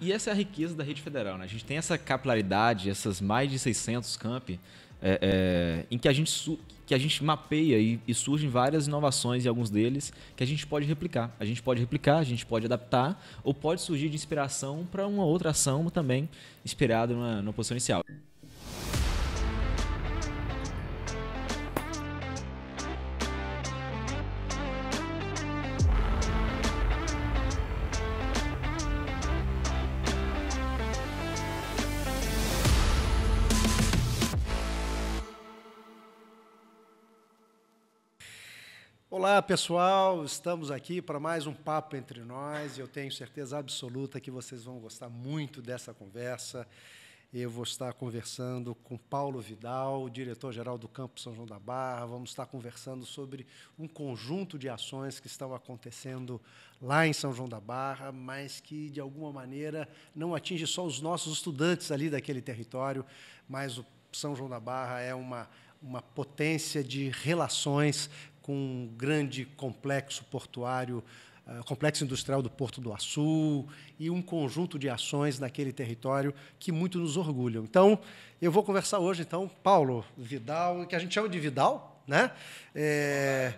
E essa é a riqueza da rede federal, né? A gente tem essa capilaridade, essas mais de 600 camp, é, é, em que a gente, que a gente mapeia e, e, surgem várias inovações e alguns deles que a gente pode replicar. A gente pode replicar, a gente pode adaptar ou pode surgir de inspiração para uma outra ação também inspirada na, na posição inicial. Olá, pessoal. Estamos aqui para mais um papo entre nós. e Eu tenho certeza absoluta que vocês vão gostar muito dessa conversa. Eu vou estar conversando com Paulo Vidal, diretor-geral do Campo São João da Barra. Vamos estar conversando sobre um conjunto de ações que estão acontecendo lá em São João da Barra, mas que, de alguma maneira, não atinge só os nossos estudantes ali daquele território, mas o São João da Barra é uma, uma potência de relações com um grande complexo portuário, eh, complexo industrial do Porto do Açu e um conjunto de ações naquele território que muito nos orgulham. Então, eu vou conversar hoje, então, Paulo Vidal, que a gente chama de Vidal, né? É,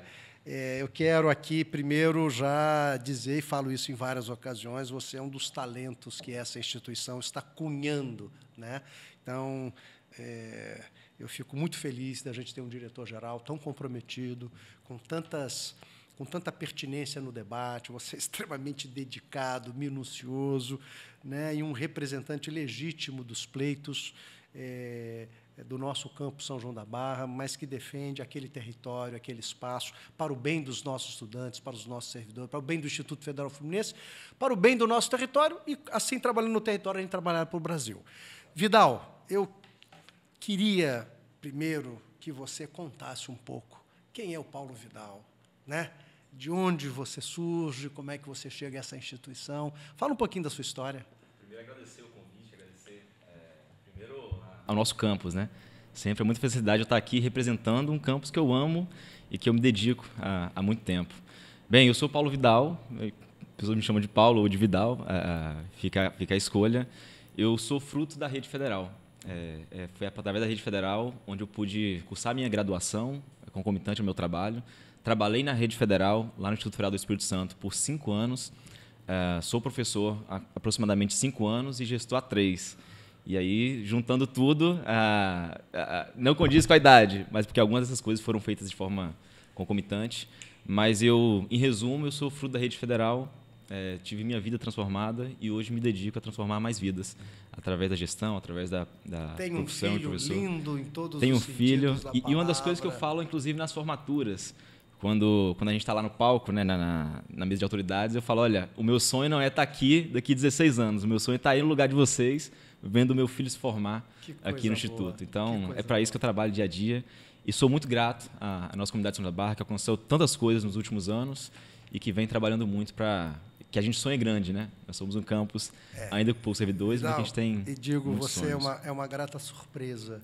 é, eu quero aqui primeiro já dizer, e falo isso em várias ocasiões, você é um dos talentos que essa instituição está cunhando. Né? Então, é, eu fico muito feliz da gente ter um diretor-geral tão comprometido, com tantas com tanta pertinência no debate, você é extremamente dedicado, minucioso, né, e um representante legítimo dos pleitos é, do nosso campo São João da Barra, mas que defende aquele território, aquele espaço, para o bem dos nossos estudantes, para os nossos servidores, para o bem do Instituto Federal Fluminense, para o bem do nosso território, e assim trabalhando no território, a gente trabalhar para o Brasil. Vidal, eu Queria primeiro que você contasse um pouco quem é o Paulo Vidal, né? De onde você surge, como é que você chega a essa instituição? Fala um pouquinho da sua história. Primeiro agradecer o convite, agradecer é, primeiro ao nosso campus, né? Sempre é muita felicidade eu estar aqui representando um campus que eu amo e que eu me dedico há, há muito tempo. Bem, eu sou Paulo Vidal, pessoas me chamam de Paulo ou de Vidal, uh, fica, fica a escolha. Eu sou fruto da rede federal. É, é, foi através da rede federal onde eu pude cursar minha graduação, concomitante ao meu trabalho. Trabalhei na rede federal, lá no Instituto Federal do Espírito Santo, por cinco anos. Uh, sou professor há aproximadamente cinco anos e gestor há três. E aí, juntando tudo, uh, uh, não condiz com a idade, mas porque algumas dessas coisas foram feitas de forma concomitante. Mas eu, em resumo, eu sou fruto da rede federal, é, tive minha vida transformada e hoje me dedico a transformar mais vidas através da gestão, através da, da Tem um profissão filho de lindo em todos Tem um filho. E, e, uma das coisas que eu falo, inclusive, nas formaturas, quando, quando a gente está lá no palco, né, na, na, na, mesa de autoridades, eu falo: olha, o meu sonho não é estar tá aqui daqui 16 anos, o meu sonho é estar tá aí no lugar de vocês, vendo o meu filho se formar aqui no boa. Instituto. Então, é para isso que eu trabalho dia a dia. E sou muito grato à, à nossa comunidade de São da Barra, que aconteceu tantas coisas nos últimos anos e que vem trabalhando muito para que a gente sonha grande, né? Nós somos um campus é. ainda com poucos servidores, Não, mas a gente tem. E digo, você é uma, é uma grata surpresa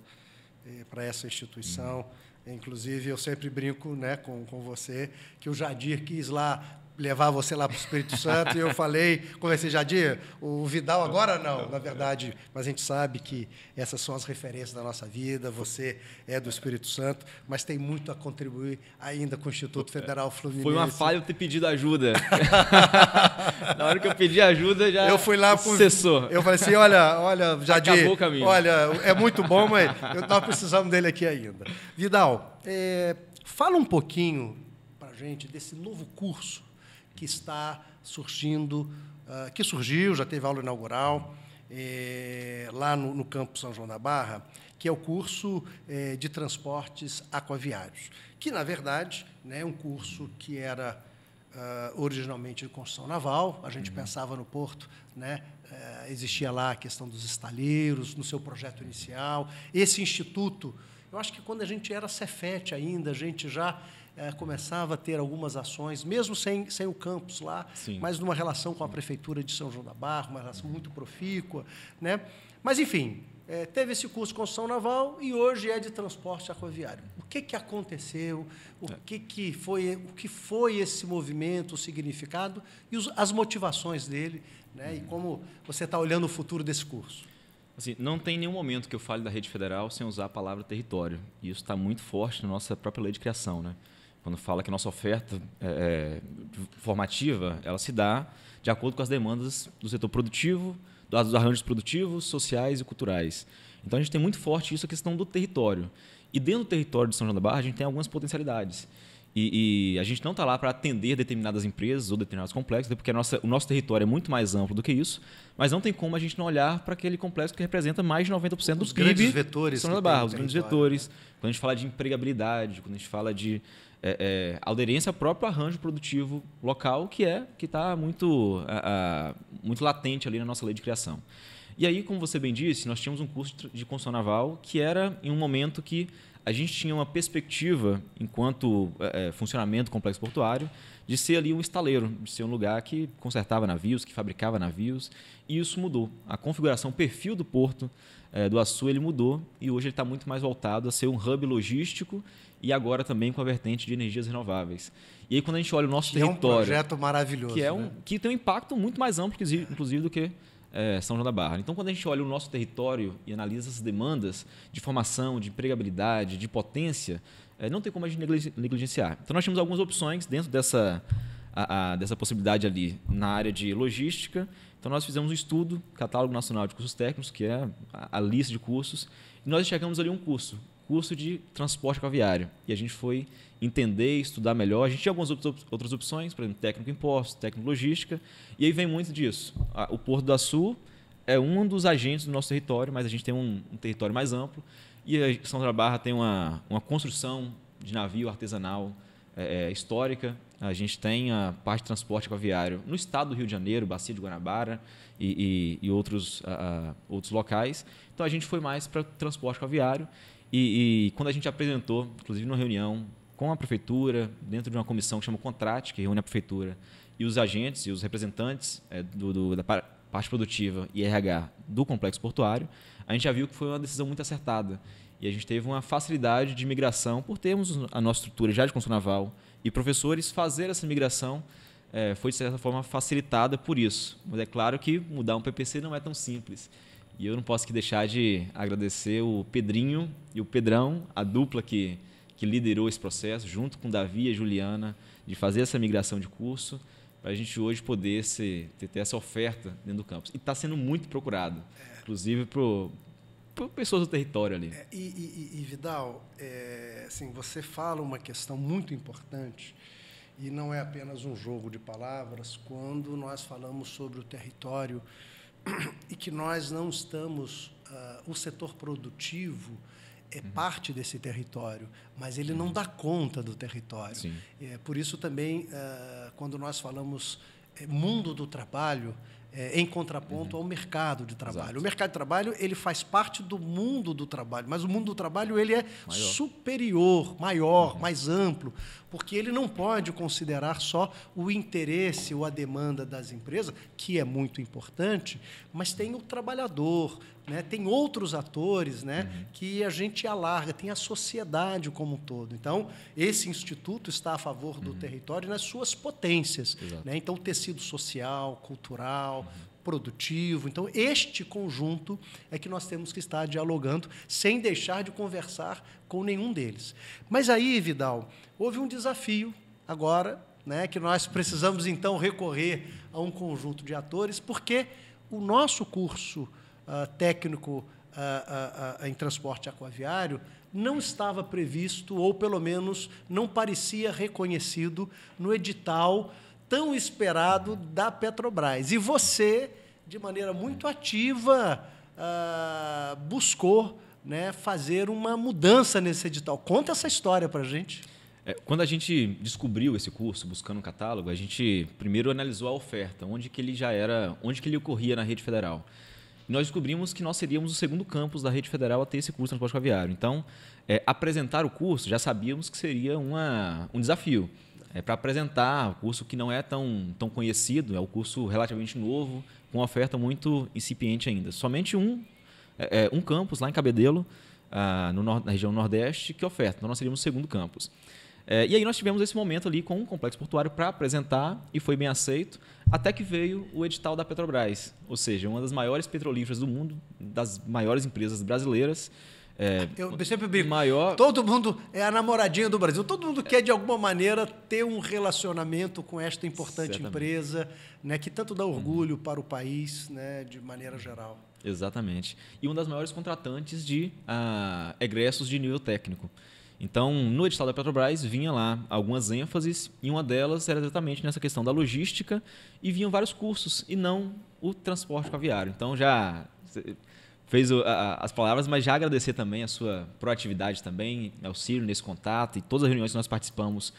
eh, para essa instituição. Hum. Inclusive, eu sempre brinco né, com, com você que o Jadir quis lá levar você lá para o Espírito Santo. e eu falei, conversei, Jadir, o Vidal agora não, na verdade, mas a gente sabe que essas são as referências da nossa vida, você é do Espírito Santo, mas tem muito a contribuir ainda com o Instituto Federal Fluminense. Foi uma falha eu ter pedido ajuda. na hora que eu pedi ajuda, já eu fui lá com, cessou. Eu falei assim, olha, olha, Jadir, Acabou o caminho. olha, é muito bom, mas eu estava precisando dele aqui ainda. Vidal, é, fala um pouquinho para gente desse novo curso que está surgindo, uh, que surgiu, já teve aula inaugural, eh, lá no, no campo São João da Barra, que é o curso eh, de transportes aquaviários, que, na verdade, né, é um curso que era uh, originalmente de construção naval, a gente uhum. pensava no porto, né, uh, existia lá a questão dos estaleiros, no seu projeto inicial. Esse instituto, eu acho que quando a gente era Cefete ainda, a gente já é, começava a ter algumas ações, mesmo sem, sem o campus lá, Sim. mas numa relação com a prefeitura de São João da Barra, uma relação muito profícua. Né? Mas, enfim, é, teve esse curso de construção naval e hoje é de transporte aquaviário. O que, que aconteceu? O, é. que, que, foi, o que foi esse movimento, o significado e os, as motivações dele? Né? Hum. E uhum. como você está olhando o futuro desse curso? Assim, não tem nenhum momento que eu fale da rede federal sem usar a palavra território. E isso está muito forte na nossa própria lei de criação. Né? quando fala que nossa oferta é, é, formativa ela se dá de acordo com as demandas do setor produtivo, dos arranjos produtivos, sociais e culturais. Então a gente tem muito forte isso a questão do território. E dentro do território de São João da Barra a gente tem algumas potencialidades. E, e a gente não está lá para atender determinadas empresas ou determinados complexos, né, porque nossa, o nosso território é muito mais amplo do que isso, mas não tem como a gente não olhar para aquele complexo que representa mais de 90% dos grandes vetores. São João da Barra, os grandes vetores. Né? Quando a gente fala de empregabilidade, quando a gente fala de é, é, aderência ao próprio arranjo produtivo local, que é que está muito, muito latente ali na nossa lei de criação. E aí, como você bem disse, nós tínhamos um curso de construção naval que era em um momento que a gente tinha uma perspectiva, enquanto é, é, funcionamento do complexo portuário, de ser ali um estaleiro, de ser um lugar que consertava navios, que fabricava navios, e isso mudou. A configuração, o perfil do porto é, do Açu, ele mudou, e hoje ele está muito mais voltado a ser um hub logístico e agora também com a vertente de energias renováveis. E aí, quando a gente olha o nosso que território. É um projeto maravilhoso. Que, é um, né? que tem um impacto muito mais amplo, inclusive, do que é, São João da Barra. Então, quando a gente olha o nosso território e analisa as demandas de formação, de empregabilidade, de potência, é, não tem como a gente negligenciar. Então, nós temos algumas opções dentro dessa, a, a, dessa possibilidade ali na área de logística. Então, nós fizemos um estudo, Catálogo Nacional de Cursos Técnicos, que é a, a lista de cursos, e nós chegamos ali um curso curso de transporte aviário. E a gente foi entender, estudar melhor. A gente tinha algumas outras opções, por exemplo, técnico em técnico logística. E aí vem muito disso. O Porto da Sul é um dos agentes do nosso território, mas a gente tem um, um território mais amplo. E a São da Barra tem uma, uma construção de navio artesanal é, é histórica. A gente tem a parte de transporte aviário no estado do Rio de Janeiro, Bacia de Guanabara e, e, e outros, outros locais. Então a gente foi mais para transporte aviário e, e, quando a gente apresentou, inclusive numa reunião com a prefeitura, dentro de uma comissão que chama Contrate, que reúne a prefeitura, e os agentes e os representantes é, do, do, da parte produtiva e RH do complexo portuário, a gente já viu que foi uma decisão muito acertada. E a gente teve uma facilidade de migração por termos a nossa estrutura já de construção naval e professores fazer essa migração é, foi, de certa forma, facilitada por isso. Mas é claro que mudar um PPC não é tão simples. E eu não posso que deixar de agradecer o Pedrinho e o Pedrão, a dupla que, que liderou esse processo, junto com Davi e Juliana, de fazer essa migração de curso, para a gente hoje poder ser, ter, ter, essa oferta dentro do campus. E está sendo muito procurado, é. inclusive pro pessoas do território ali. É, e, e, e, Vidal, é, assim, você fala uma questão muito importante, e não é apenas um jogo de palavras, quando nós falamos sobre o território e que nós não estamos. Uh, o setor produtivo é uhum. parte desse território, mas ele uhum. não dá conta do território. Sim. É, por isso também, uh, quando nós falamos é, mundo do trabalho, é, em contraponto uhum. ao mercado de trabalho. Exato. O mercado de trabalho ele faz parte do mundo do trabalho, mas o mundo do trabalho ele é maior. superior, maior, uhum. mais amplo, porque ele não pode considerar só o interesse ou a demanda das empresas, que é muito importante, mas tem o trabalhador, né? tem outros atores né? Uhum. que a gente alarga, tem a sociedade como um todo. Então, esse instituto está a favor do uhum. território nas suas potências. Né? Então, tecido social, cultural, uhum. produtivo. Então, este conjunto é que nós temos que estar dialogando sem deixar de conversar com nenhum deles. Mas aí, Vidal, houve um desafio agora né, que nós precisamos então recorrer a um conjunto de atores, porque o nosso curso uh, técnico uh, em transporte aquaviário não estava previsto, ou pelo menos não parecia reconhecido no edital tão esperado da Petrobras. E você, de maneira muito ativa, buscou né, fazer uma mudança nesse edital. Conta essa história para a gente. É, quando a gente descobriu esse curso, buscando um catálogo, a gente primeiro analisou a oferta, onde que ele já era, onde que ele ocorria na rede federal nós descobrimos que nós seríamos o segundo campus da rede federal a ter esse curso de transporte caviar Então, é, apresentar o curso já sabíamos que seria uma, um desafio. É, para apresentar o um curso que não é tão, tão conhecido, é um curso relativamente novo, com oferta muito incipiente ainda. Somente um, é, é, um campus lá em Cabedelo, ah, no, na região Nordeste, que oferta. Então, nós seríamos o segundo campus. É, e aí nós tivemos esse momento ali com o complexo portuário para apresentar e foi bem aceito, até que veio o edital da Petrobras, ou seja, uma das maiores petrolíferas do mundo, das maiores empresas brasileiras. É, eu sempre brinco. Maior... Todo mundo é a namoradinha do Brasil. Todo mundo é. quer, de alguma maneira, ter um relacionamento com esta importante Certamente. empresa, né, que tanto dá orgulho hum. para o país, né, de maneira geral. Exatamente. E uma das maiores contratantes de ah, egressos de nível técnico. Então, no edital da Petrobras vinha lá algumas ênfases e uma delas era exatamente nessa questão da logística e vinham vários cursos e não o transporte aviário. Então, já fez as palavras, mas já agradecer também a sua proatividade também, auxílio nesse contato e todas as reuniões que nós participamos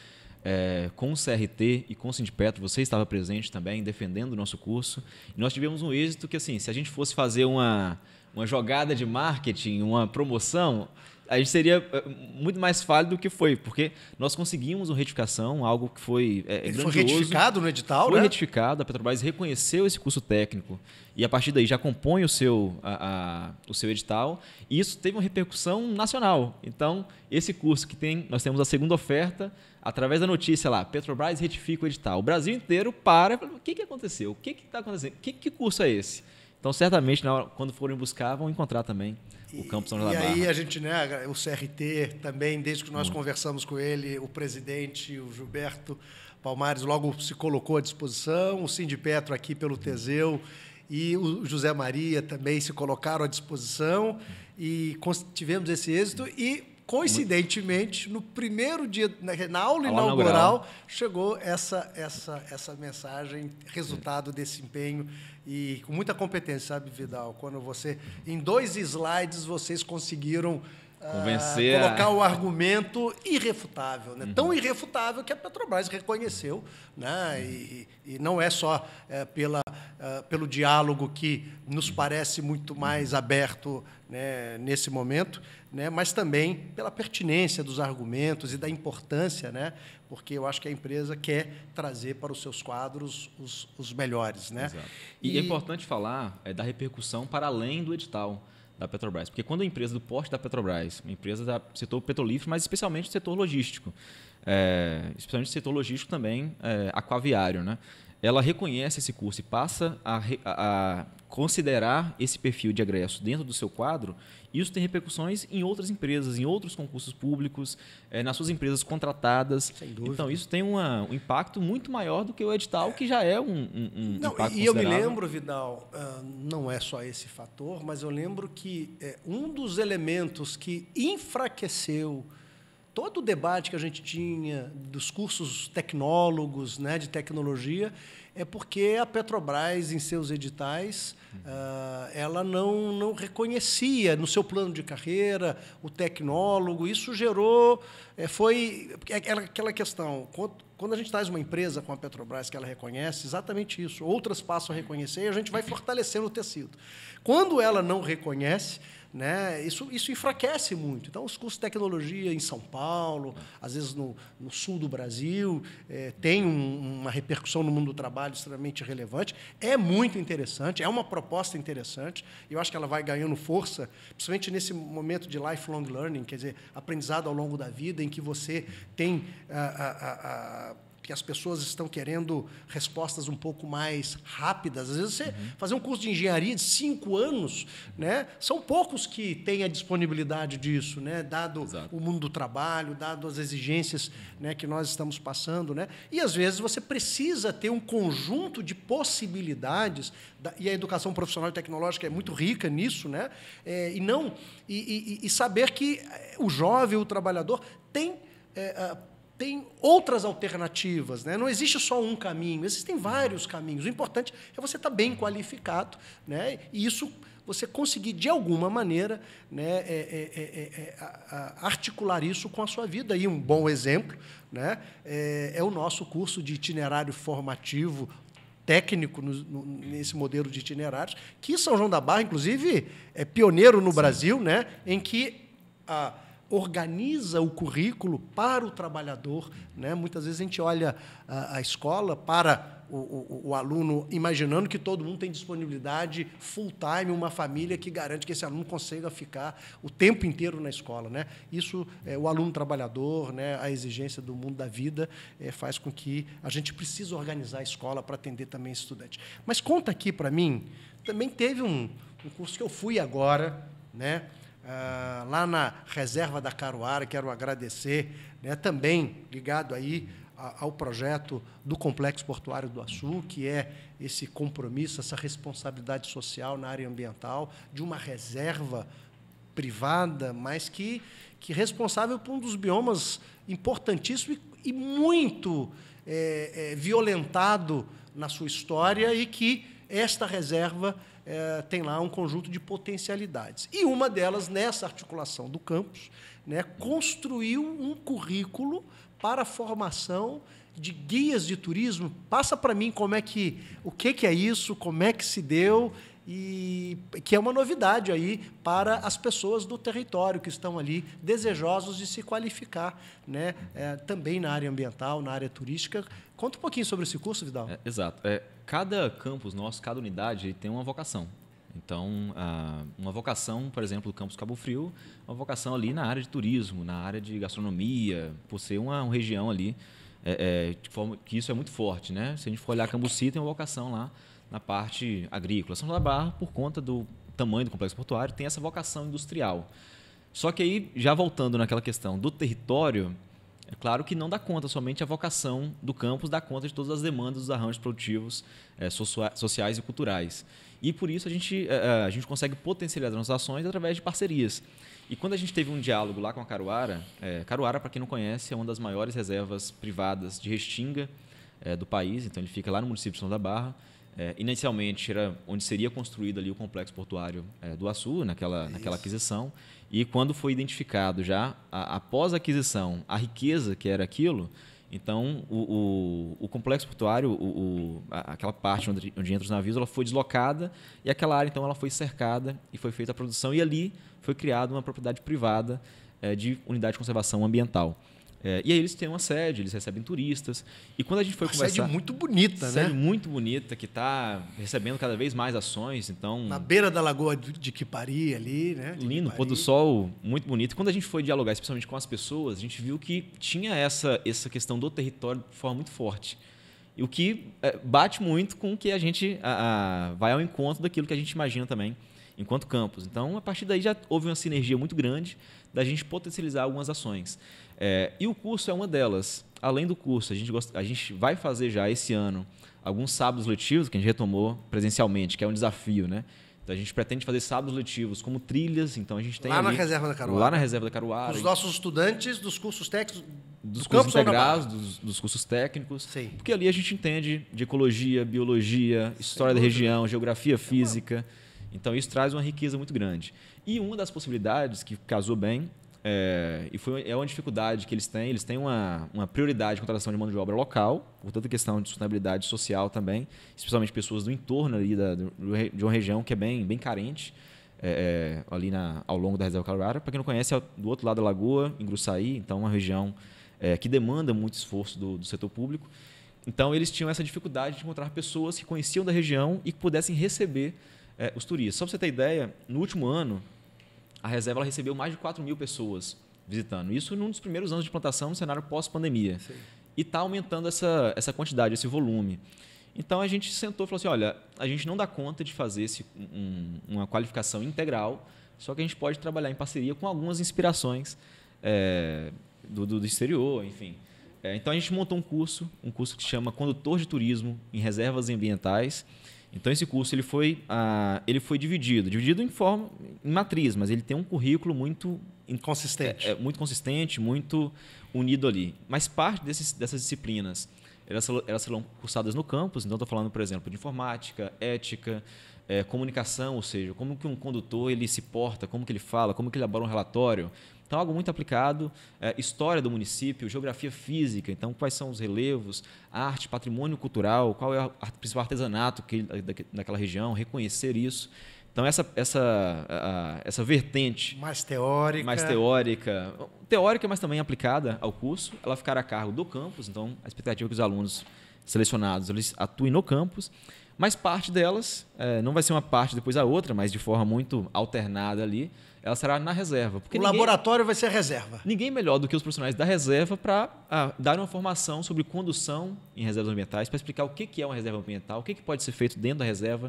é, com o CRT e com o Sindipetro, você estava presente também, defendendo o nosso curso. E nós tivemos um êxito que, assim, se a gente fosse fazer uma, uma jogada de marketing, uma promoção, a gente seria eh, muito mais válido do que foi, porque nós conseguimos uma retificação, algo que foi é, Ele grandioso. Foi retificado no edital, foi né? retificado, a Petrobras reconheceu esse curso técnico e a partir daí já compõe o seu, a, a, o seu edital e isso teve uma repercussão nacional. Então, esse curso que tem, nós temos a segunda oferta, através da notícia lá, Petrobras retifica o edital. O Brasil inteiro para, o que, que aconteceu? O que está acontecendo? Que, que curso é esse? Então, certamente, hora, quando forem buscar, vão encontrar também o Campo São José E aí a gente, né, o CRT também, desde que nós conversamos com ele, o presidente, o Gilberto Palmares, logo se colocou à disposição, o Cindy Petro aqui pelo uhum. Teseu e o José Maria também se colocaram à disposição e tivemos esse êxito e coincidentemente, no primeiro dia, na aula inaugural, inaugural, chegou essa, essa, essa mensagem, resultado desse empenho e com muita competência, sabe, Vidal? Quando você, em dois slides, vocês conseguiram ah, Convencer. colocar o argumento irrefutável, né? uhum. tão irrefutável que a Petrobras reconheceu. Né? E, e não é só é, pela, ah, pelo diálogo que nos parece muito mais uhum. aberto né, nesse momento, né, mas também pela pertinência dos argumentos e da importância, né, porque eu acho que a empresa quer trazer para os seus quadros os, os melhores. Né? Exato. E, é e é importante falar é, da repercussão para além do edital da Petrobras. Porque quando a empresa do porte da Petrobras, uma empresa do setor petrolífero, mas especialmente do setor logístico, é, especialmente do setor logístico também é, aquaviário, né? ela reconhece esse curso e passa a, a, a considerar esse perfil de agresso dentro do seu quadro, isso tem repercussões em outras empresas, em outros concursos públicos, é, nas suas empresas contratadas. Sem dúvida. Então, isso tem uma, um impacto muito maior do que o edital, que já é um, um, não, impacto E eu me lembro, Vidal, ah, não é só esse fator, mas eu lembro que eh, um dos elementos que enfraqueceu todo o debate que a gente tinha dos cursos tecnólogos, né, de tecnologia, é porque a Petrobras, em seus editais, ah, ela não, não reconhecia no seu plano de carreira o tecnólogo. Isso gerou. Eh, foi é, aquela questão. Quando a gente traz uma empresa com a Petrobras que ela reconhece, exatamente isso. Outras passam a reconhecer e a gente vai fortalecendo o tecido. Quando ela não reconhece, né? Isso, isso enfraquece muito. Então, os cursos de tecnologia em São Paulo, às vezes no, no sul do Brasil, é, tem um, uma repercussão no mundo do trabalho extremamente relevante. É muito interessante, é uma proposta interessante. Eu acho que ela vai ganhando força, principalmente nesse momento de lifelong learning, quer dizer, aprendizado ao longo da vida, em que você tem a, a, a porque as pessoas estão querendo respostas um pouco mais rápidas. Às vezes, você uhum. fazer um curso de engenharia de cinco anos, né? São poucos que têm a disponibilidade disso, né? Dado Exato. o mundo do trabalho, dado as exigências né, que nós estamos passando, né? E, às vezes, você precisa ter um conjunto de possibilidades, e a educação profissional e tecnológica é muito rica nisso, né? É, e não... E, e, e saber que eh, o jovem, o trabalhador, tem... É, tem outras alternativas, né? não existe só um caminho, existem vários caminhos. O importante é você estar bem qualificado né? e isso você conseguir, de alguma maneira, né, é, é, é, articular isso com a sua vida. E um bom exemplo né, é, o nosso curso de itinerário formativo técnico no, no, nesse modelo de itinerários, que São João da Barra, inclusive, é pioneiro no Sim. Brasil, né, em que a organiza o currículo para o trabalhador. Né? Muitas vezes a gente olha a, a escola para o, o, o, aluno, imaginando que todo mundo tem disponibilidade full-time, uma família que garante que esse aluno consiga ficar o tempo inteiro na escola. Né? Isso, é, o aluno trabalhador, né, a exigência do mundo da vida, é, faz com que a gente precise organizar a escola para atender também esse estudante. Mas conta aqui para mim, também teve um, um curso que eu fui agora, né? Ah, lá na reserva da Caruara, quero agradecer, né, também ligado aí a, ao projeto do Complexo Portuário do Açu, que é esse compromisso, essa responsabilidade social na área ambiental, de uma reserva privada, mas que, que responsável por um dos biomas importantíssimo e, e muito é, é, violentado na sua história e que esta reserva é, tem lá um conjunto de potencialidades. E uma delas, nessa articulação do campus, né, construiu um currículo para a formação de guias de turismo. Passa para mim como é que, o que, que é isso, como é que se deu e que é uma novidade aí para as pessoas do território que estão ali desejosos de se qualificar, né? É, também na área ambiental, na área turística, Conta um pouquinho sobre esse curso, Vidal. É, exato. É, cada campus nosso, cada unidade tem uma vocação. Então, uma vocação, por exemplo, do Campus Cabo Frio, uma vocação ali na área de turismo, na área de gastronomia, por ser uma, uma região ali é, é, forma, que isso é muito forte, né? Se a gente for olhar Cambuci, tem uma vocação lá na parte agrícola. São João da Barra, por conta do tamanho do complexo portuário, tem essa vocação industrial. Só que aí, já voltando naquela questão do território, é claro que não dá conta, somente a vocação do campus dá conta de todas as demandas dos arranjos produtivos é, sociais e culturais. E por isso a gente, eh, eh, a gente consegue potencializar as ações através de parcerias. E quando a gente teve um diálogo lá com a Caruara, é, Caruara, para quem não conhece, é uma das maiores reservas privadas de restinga é, do país, então ele fica lá no município de São da Barra. É, inicialmente era onde seria construído ali o complexo portuário é, do Açu, naquela, naquela aquisição. E quando foi identificado já, a, após a aquisição, a riqueza que era aquilo, então o, o, o complexo portuário, o, o a, aquela parte onde, onde entra os navios, ela foi deslocada e aquela área então ela foi cercada e foi feita a produção. E ali foi criada uma propriedade privada é, de unidade de conservação ambiental. É, e aí eles têm uma sede, eles recebem turistas. E quando a gente foi uma conversar... Sede muito bonita, sede né? Sede muito bonita, que está recebendo cada vez mais ações, então... Na beira da Lagoa de Quipari ali, né? De lindo, pôr do sol muito bonito. E quando a gente foi dialogar, especialmente com as pessoas, a gente viu que tinha essa, essa questão do território de forma muito forte. E o que é, bate muito com o que a gente a, a, vai ao encontro daquilo que a gente imagina também enquanto campus. Então, a partir daí já houve uma sinergia muito grande da gente potencializar algumas ações. É, e o curso é uma delas. Além do curso, a gente, a gente vai fazer já esse ano alguns sábados letivos que a gente retomou presencialmente, que é um desafio, né? Então a gente pretende fazer sábados letivos como trilhas, então a gente tem lá ali, na reserva da Caruara. Lá na reserva da Caruara. Os nossos estudantes dos cursos técnicos dos do cursos integrados, dos, dos, cursos técnicos. Sim. Porque ali a gente entende de ecologia, biologia, história da região, geografia é física. Então isso traz uma riqueza muito grande. E uma das possibilidades que casou bem é, e foi, é uma dificuldade que eles têm. Eles têm uma, uma prioridade de contratação de mão de obra local, portanto, questão de sustentabilidade social também, especialmente pessoas do entorno ali da, de uma região que é bem, bem carente. É, é ali na, ao longo da reserva calvária. Para quem não conhece, é do outro lado da lagoa, em Gruçaí, então uma região é, que demanda muito esforço do, do, setor público. Então eles tinham essa dificuldade de encontrar pessoas que conheciam da região e que pudessem receber é, os turistas. Só para você ter ideia, no último ano, a reserva ela recebeu mais de 4 mil pessoas visitando. Isso num dos primeiros anos de plantação no cenário pós-pandemia. E está aumentando essa, essa quantidade, esse volume. Então a gente sentou e falou assim: olha, a gente não dá conta de fazer esse, um, uma qualificação integral, só que a gente pode trabalhar em parceria com algumas inspirações é, do, do, exterior, enfim. É, então a gente montou um curso, um curso que chama Condutor de Turismo em Reservas Ambientais. Então esse curso ele foi, uh, ele foi dividido, dividido em forma em matriz, mas ele tem um currículo muito consistente, é, é, muito consistente, muito unido ali. Mas parte desses, dessas disciplinas elas, elas serão cursadas no campus. Então estou falando, por exemplo, de informática, ética, é, comunicação, ou seja, como que um condutor ele se porta, como que ele fala, como que ele elabora um relatório, então, algo muito aplicado, é, história do município, geografia física, então quais são os relevos, arte, patrimônio cultural, qual é o principal artesanato que, da, daquela região, reconhecer isso. Então, essa, essa, a, essa vertente. Mais teórica. Mais teórica. Teórica, mas também aplicada ao curso. Ela ficará a cargo do campus, então a expectativa é que os alunos selecionados eles atuem no campus. Mas parte delas, é, não vai ser uma parte depois a outra, mas de forma muito alternada ali, ela será na reserva. Porque o ninguém, laboratório vai ser a reserva. Ninguém melhor do que os profissionais da reserva para ah, dar uma formação sobre condução em reservas ambientais, para explicar o que, que é uma reserva ambiental, o que, que pode ser feito dentro da reserva,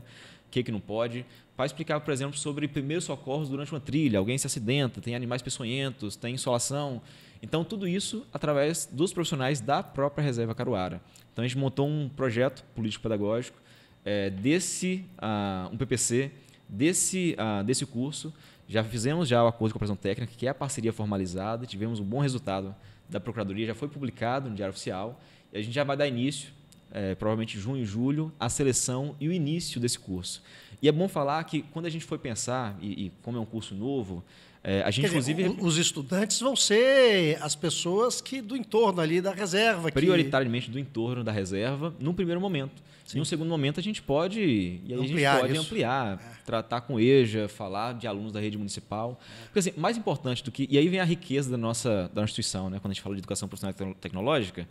o que, que não pode. Para explicar, por exemplo, sobre primeiros socorros durante uma trilha, alguém se acidenta, tem animais peçonhentos, tem insolação. Então, tudo isso através dos profissionais da própria reserva Caruara. Então, a gente montou um projeto político-pedagógico é, desse, uh, um PPC, desse, uh, desse curso, já fizemos já o acordo de cooperação técnica, que é a parceria formalizada, tivemos um bom resultado da Procuradoria, já foi publicado no Diário Oficial, e a gente já vai dar início, é, provavelmente junho e julho, a seleção e o início desse curso. E é bom falar que quando a gente foi pensar, e, e como é um curso novo, é, a gente, Quer inclusive. Dizer, os estudantes vão ser as pessoas que do entorno ali da reserva. Prioritariamente que... do entorno da reserva, num primeiro momento. Sim. Em um segundo momento, a gente pode. E ampliar a gente pode isso. ampliar, é. tratar com EJA, falar de alunos da rede municipal. É. Porque, assim, mais importante do que. E aí vem a riqueza da nossa, da nossa instituição, né? quando a gente fala de educação profissional e tecnológica,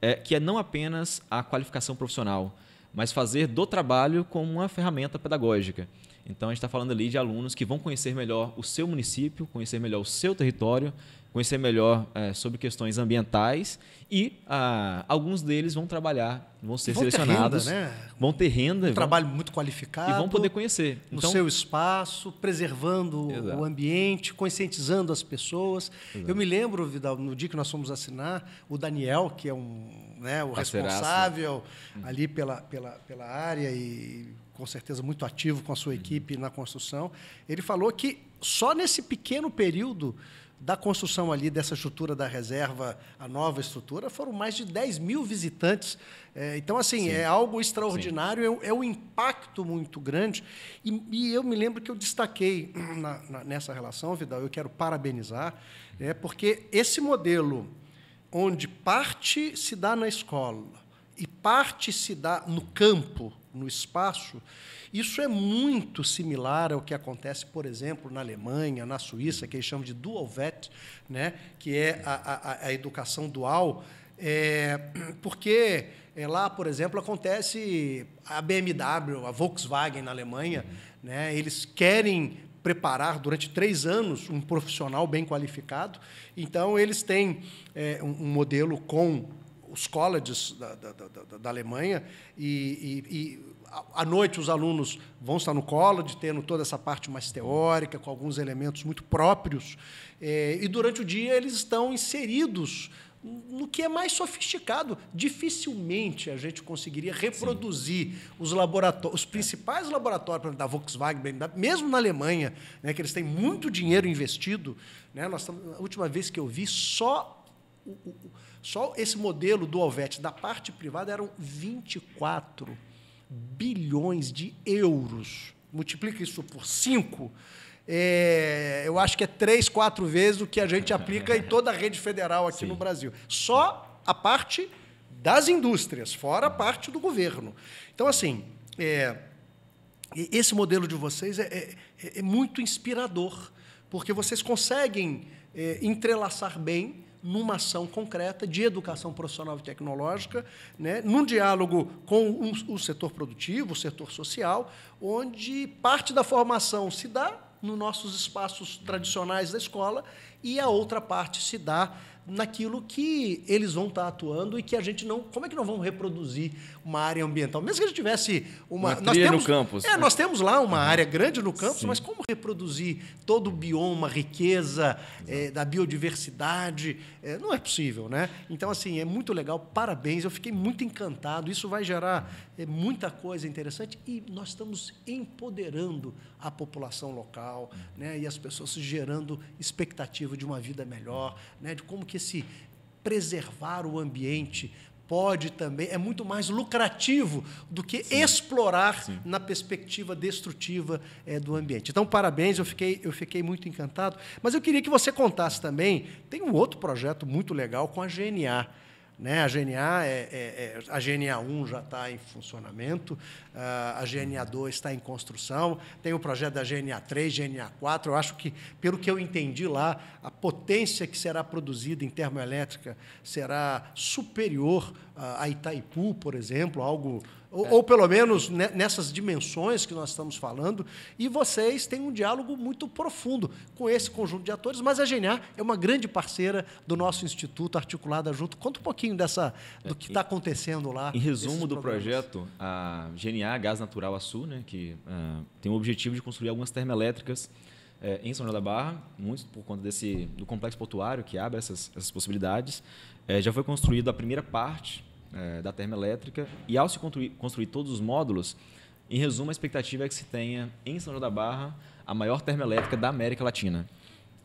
é, que é não apenas a qualificação profissional mas fazer do trabalho como uma ferramenta pedagógica. Então a gente está falando ali de alunos que vão conhecer melhor o seu município, conhecer melhor o seu território conhecer melhor é, sobre questões ambientais e ah, alguns deles vão trabalhar, vão ser vão selecionados, ter renda, né? vão ter renda, um vão, trabalho muito qualificado e vão poder conhecer no então, seu espaço, preservando exato. o ambiente, conscientizando as pessoas. Exato. Eu me lembro, Vidal, no dia que nós fomos assinar, o Daniel, que é um, né, o responsável uhum. ali pela, pela, pela área e com certeza muito ativo com a sua uhum. equipe uhum. na construção, ele falou que só nesse pequeno período da construção ali dessa estrutura da reserva, a nova estrutura, foram mais de 10 mil visitantes. É, então, assim, Sim. é algo extraordinário, é, é, um impacto muito grande. E, e, eu me lembro que eu destaquei na, na, nessa relação, Vidal, eu quero parabenizar, é, porque esse modelo onde parte se dá na escola e parte se dá no campo, no espaço, isso é muito similar ao que acontece, por exemplo, na Alemanha, na Suíça, que eles chamam de Dualvet, né? que é a, a, a educação dual, é, porque é, lá, por exemplo, acontece a BMW, a Volkswagen na Alemanha, né? eles querem preparar durante três anos um profissional bem qualificado, então eles têm é, um, um modelo com os colleges da, da, da, da Alemanha, e, e, e, à noite os alunos vão estar no college, tendo toda essa parte mais teórica, com alguns elementos muito próprios, é, e durante o dia eles estão inseridos no que é mais sofisticado. Dificilmente a gente conseguiria reproduzir Sim. os laboratórios, os principais laboratórios da Volkswagen, mesmo na Alemanha, né, que eles têm muito dinheiro investido. Né, nós, a última vez que eu vi, só o, o, só esse modelo do Alvete da parte privada eram 24 bilhões de euros. Multiplica isso por 5. É, eu acho que é três, quatro vezes o que a gente aplica em toda a rede federal aqui Sim. no Brasil. Só a parte das indústrias, fora a parte do governo. Então, assim, é, esse modelo de vocês é é, é, é, muito inspirador, porque vocês conseguem é, entrelaçar bem numa ação concreta de educação profissional e tecnológica, né, num diálogo com um, o setor produtivo, o setor social, onde parte da formação se dá nos nossos espaços tradicionais da escola e a outra parte se dá naquilo que eles vão estar atuando e que a gente não. Como é que nós vamos reproduzir uma área ambiental. Mesmo que a gente tivesse uma. uma nós temos, no campus. É, né? nós temos lá uma uhum. área grande no campus, Sim. mas como reproduzir todo o bioma, riqueza é, da biodiversidade? É, não é possível, né? Então, assim, é muito legal, parabéns. Eu fiquei muito encantado. Isso vai gerar é, muita coisa interessante e nós estamos empoderando a população local uhum. né, e as pessoas gerando expectativa de uma vida melhor, né, de como que esse preservar o ambiente pode também, é muito mais lucrativo do que Sim. explorar Sim. na perspectiva destrutiva é, do ambiente. Então, parabéns, eu fiquei, eu fiquei muito encantado. Mas eu queria que você contasse também, tem um outro projeto muito legal com a GNA. Né? A GNA é, é, é a GNA 1 já está em funcionamento, ah, a GNA 2 está em construção, tem o projeto da GNA 3, GNA 4. Eu acho que, pelo que eu entendi lá, a potência que será produzida em termoelétrica será superior ah, a Itaipu, por exemplo, algo ou, é. ou, pelo menos nessas dimensões que nós estamos falando, e vocês têm um diálogo muito profundo com esse conjunto de atores, mas a GNA é uma grande parceira do nosso Instituto Articulada Junto. Conta um pouquinho dessa é, do que está acontecendo lá. Em resumo do projeto, a GNA, Gás Natural Açu, né, que uh, tem o objetivo de construir algumas termoelétricas é, em São João da Barra, muito por conta desse do complexo portuário que abre essas, essas possibilidades. É, já foi construída a primeira parte é, da termoelétrica. E ao se construir, construir todos os módulos, em resumo, a expectativa é que se tenha em São João da Barra a maior termoelétrica da América Latina.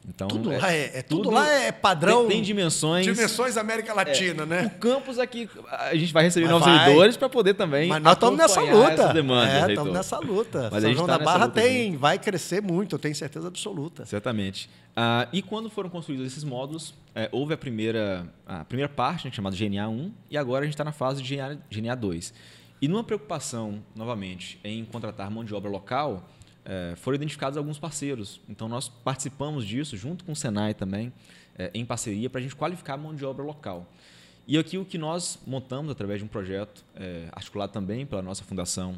Então, tudo, é, lá é, é tudo, tudo, lá é padrão. Tem, dimensões. Dimensões América Latina, é. né? O campus aqui, a gente vai receber Mas novos servidores para poder também. Mas nós estamos nessa luta. Demandas, é, estamos nessa luta. Mas São João tá da Barra tem, também. vai crescer muito, eu tenho certeza absoluta. Certamente. Ah, e quando foram construídos esses módulos, é, houve a primeira, a primeira parte, né, chamada GNA1, e agora a gente está na fase de GNA, GNA2. E numa preocupação, novamente, em contratar mão de obra local é, foram identificados alguns parceiros. Então, nós participamos disso, junto com o Senai também, é, em parceria, para a gente qualificar a mão de obra local. E aqui o que nós montamos através de um projeto é, articulado também pela nossa fundação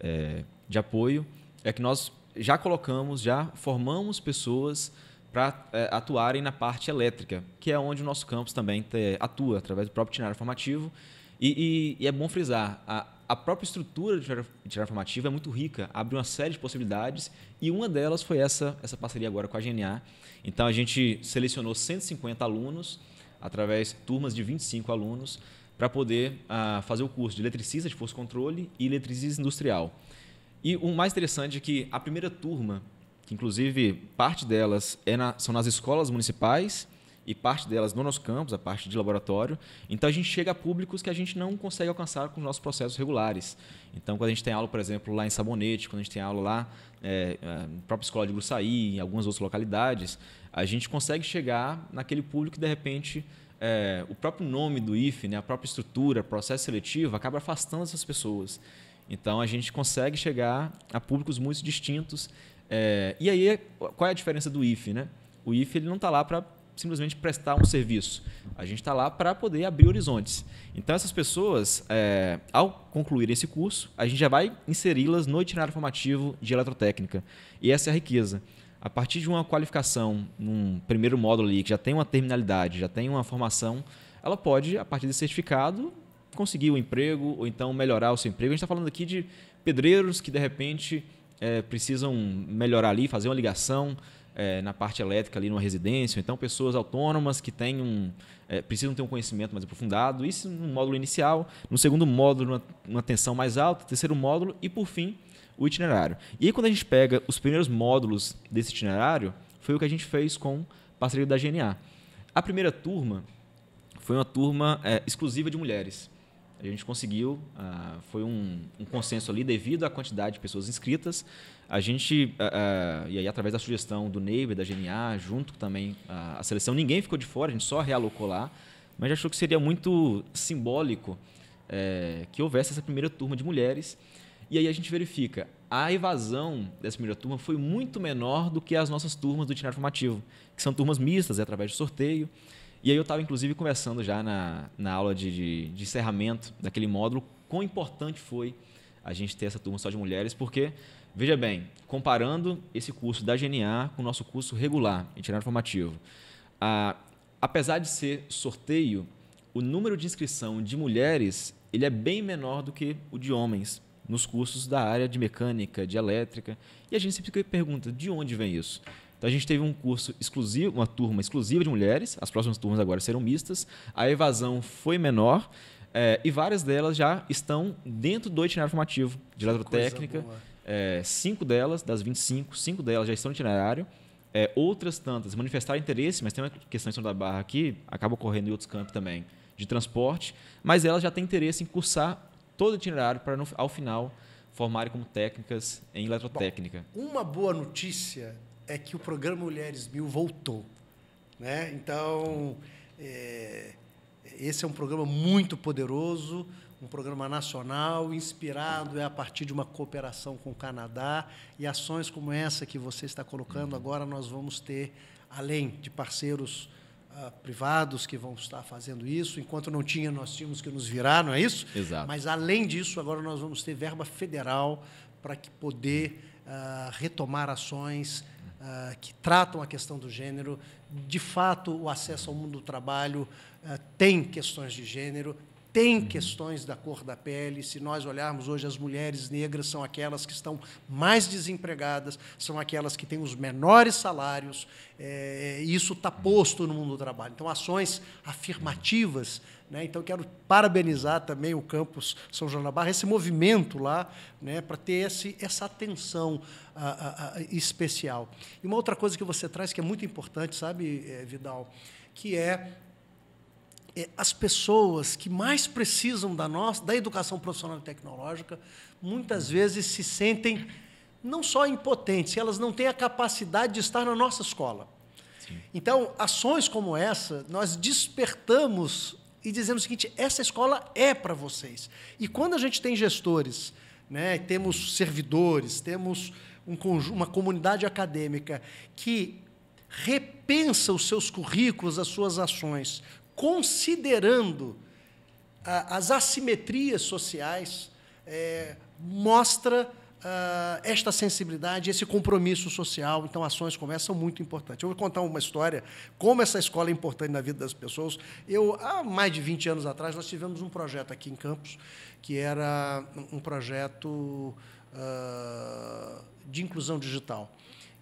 é, de apoio é que nós já colocamos, já formamos pessoas para é, atuarem na parte elétrica, que é onde o nosso campus também é, atua, através do próprio itinerário formativo e, e, e é bom frisar, a, a própria estrutura de tirar formativa é muito rica, abre uma série de possibilidades e uma delas foi essa, essa parceria agora com a GNA. Então a gente selecionou 150 alunos, através de turmas de 25 alunos, para poder uh, fazer o curso de eletricista de força controle e eletricista industrial. E o mais interessante é que a primeira turma, que inclusive parte delas é na, são nas escolas municipais e parte delas no nosso campus, a parte de laboratório. Então a gente chega a públicos que a gente não consegue alcançar com os nossos processos regulares. Então quando a gente tem aula, por exemplo, lá em Sabonete, quando a gente tem aula lá é, na própria escola de Gruçaí, em algumas outras localidades, a gente consegue chegar naquele público que de repente é, o próprio nome do IFE, né, a própria estrutura, processo seletivo, acaba afastando essas pessoas. Então a gente consegue chegar a públicos muito distintos. É, e aí qual é a diferença do IFE, né? O IFE ele não está lá para simplesmente prestar um serviço. A gente está lá para poder abrir horizontes. Então, essas pessoas, é, ao concluir esse curso, a gente já vai inseri-las no itinerário formativo de eletrotécnica. E essa é a riqueza. A partir de uma qualificação, num primeiro módulo ali, que já tem uma terminalidade, já tem uma formação, ela pode, a partir desse certificado, conseguir o um emprego ou então melhorar o seu emprego. A gente está falando aqui de pedreiros que, de repente, é, precisam melhorar ali, fazer uma ligação, é, na parte elétrica ali numa residência, então pessoas autônomas que têm um, é, precisam ter um conhecimento mais aprofundado, isso no módulo inicial, no segundo módulo uma, uma tensão mais alta, terceiro módulo e por fim o itinerário. E aí quando a gente pega os primeiros módulos desse itinerário, foi o que a gente fez com parceria da GNA. A primeira turma foi uma turma é, exclusiva de mulheres. A gente conseguiu, uh, foi um, um, consenso ali devido à quantidade de pessoas inscritas. A gente, uh, uh, e aí através da sugestão do Neighbor, da GNA, junto também a seleção, ninguém ficou de fora, a gente só realocou lá, mas achou que seria muito simbólico eh, que houvesse essa primeira turma de mulheres. E aí a gente verifica, a evasão dessa primeira turma foi muito menor do que as nossas turmas do itinerário formativo, que são turmas mistas, é através de sorteio. E aí eu estava, inclusive, conversando já na, na aula de, de, de encerramento daquele módulo quão importante foi a gente ter essa turma só de mulheres, porque, veja bem, comparando esse curso da GNA com o nosso curso regular, itinerário formativo, a, apesar de ser sorteio, o número de inscrição de mulheres ele é bem menor do que o de homens nos cursos da área de mecânica, de elétrica. E a gente sempre pergunta, de onde vem isso? Então a gente teve um curso exclusivo, uma turma exclusiva de mulheres, as próximas turmas agora serão mistas, a evasão foi menor. É, e várias delas já estão dentro do itinerário formativo de eletrotécnica. É, cinco delas, das 25, cinco delas já estão no itinerário. É, outras tantas manifestaram interesse, mas tem uma questão em cima da Barra aqui acaba ocorrendo em outros campos também, de transporte. Mas elas já têm interesse em cursar todo o itinerário para, ao final, formarem como técnicas em eletrotécnica. Bom, uma boa notícia é que o programa Mulheres Mil voltou. Né? Então, é, esse é um programa muito poderoso, um programa nacional, inspirado é a partir de uma cooperação com o Canadá e ações como essa que você está colocando agora nós vamos ter além de parceiros uh, privados que vão estar fazendo isso, enquanto não tinha nós tínhamos que nos virar, não é isso? Exato. Mas além disso, agora nós vamos ter verba federal para que poder uh, retomar ações uh, que tratam a questão do gênero. De fato, o acesso ao mundo do trabalho uh, tem questões de gênero, tem questões da cor da pele. Se nós olharmos hoje, as mulheres negras são aquelas que estão mais desempregadas, são aquelas que têm os menores salários. É, isso está posto no mundo do trabalho. Então, ações afirmativas né? então, quero parabenizar também o campus São João da Barra, esse movimento lá, né, para ter esse, essa atenção a, a, a, especial. E uma outra coisa que você traz que é muito importante, sabe, é, Vidal, que é é, as pessoas que mais precisam da nossa, da educação profissional e tecnológica, muitas vezes se sentem não só impotentes, elas não têm a capacidade de estar na nossa escola. Sim. Então, ações como essa, nós despertamos e dizemos o seguinte: essa escola é para vocês. E quando a gente tem gestores, né, temos servidores, temos um, uma comunidade acadêmica que repensa os seus currículos, as suas ações, considerando ah, as assimetrias sociais, é, mostra ah, esta sensibilidade, esse compromisso social. Então, ações como essa são muito importantes. Eu vou contar uma história, como essa escola é importante na vida das pessoas. Eu, há mais de 20 anos atrás, nós tivemos um projeto aqui em Campos, que era um projeto uh, de inclusão digital.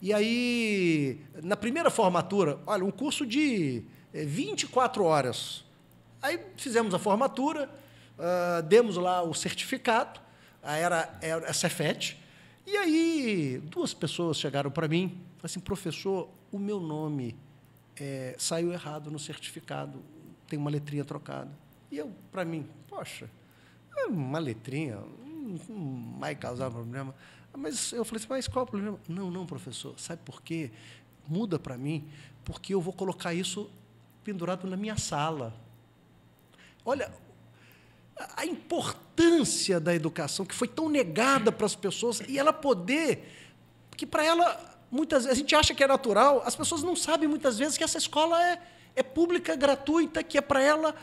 E aí, na primeira formatura, olha, um curso de 24 é, horas. Aí fizemos a formatura, uh, demos lá o certificado, era, era a Cefet, e aí duas pessoas chegaram para mim, falaram assim, professor, o meu nome é, saiu errado no certificado, tem uma letrinha trocada. E eu, para mim, poxa, é uma letrinha, não vai causar problema. Mas eu falei assim, mas qual é o problema? Não, não, professor, sabe por quê? Muda para mim, porque eu vou colocar isso pendurado na minha sala. Olha a importância da educação que foi tão negada para as pessoas e ela poder que para ela muitas vezes a gente acha que é natural, as pessoas não sabem muitas vezes que essa escola é, é pública, gratuita, que é para ela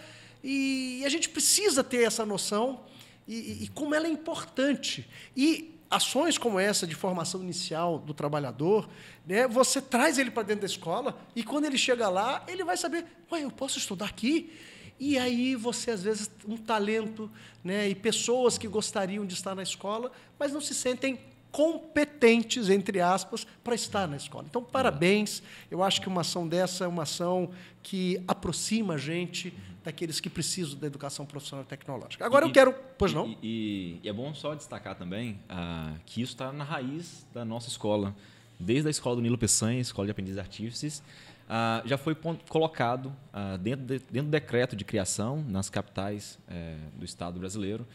e, e, a gente precisa ter essa noção e, e como ela é importante. E ações como essa de formação inicial do trabalhador, né, você traz ele para dentro da escola e quando ele chega lá, ele vai saber, ué, eu posso estudar aqui? E aí você, às vezes, um talento né, e pessoas que gostariam de estar na escola, mas não se sentem competentes, entre aspas, para estar na escola. Então, uhum. parabéns. Eu acho que uma ação dessa é uma ação que aproxima a gente daqueles que precisam da educação profissional tecnológica. Agora e, eu quero. Pois não? E, e, e, é bom só destacar também ah, que isso está na raiz da nossa escola. Desde a escola do Nilo Peçanha, Escola de Aprendizes Artífices, ah, já foi colocado ah, dentro, de, dentro do decreto de criação nas capitais eh, do Estado brasileiro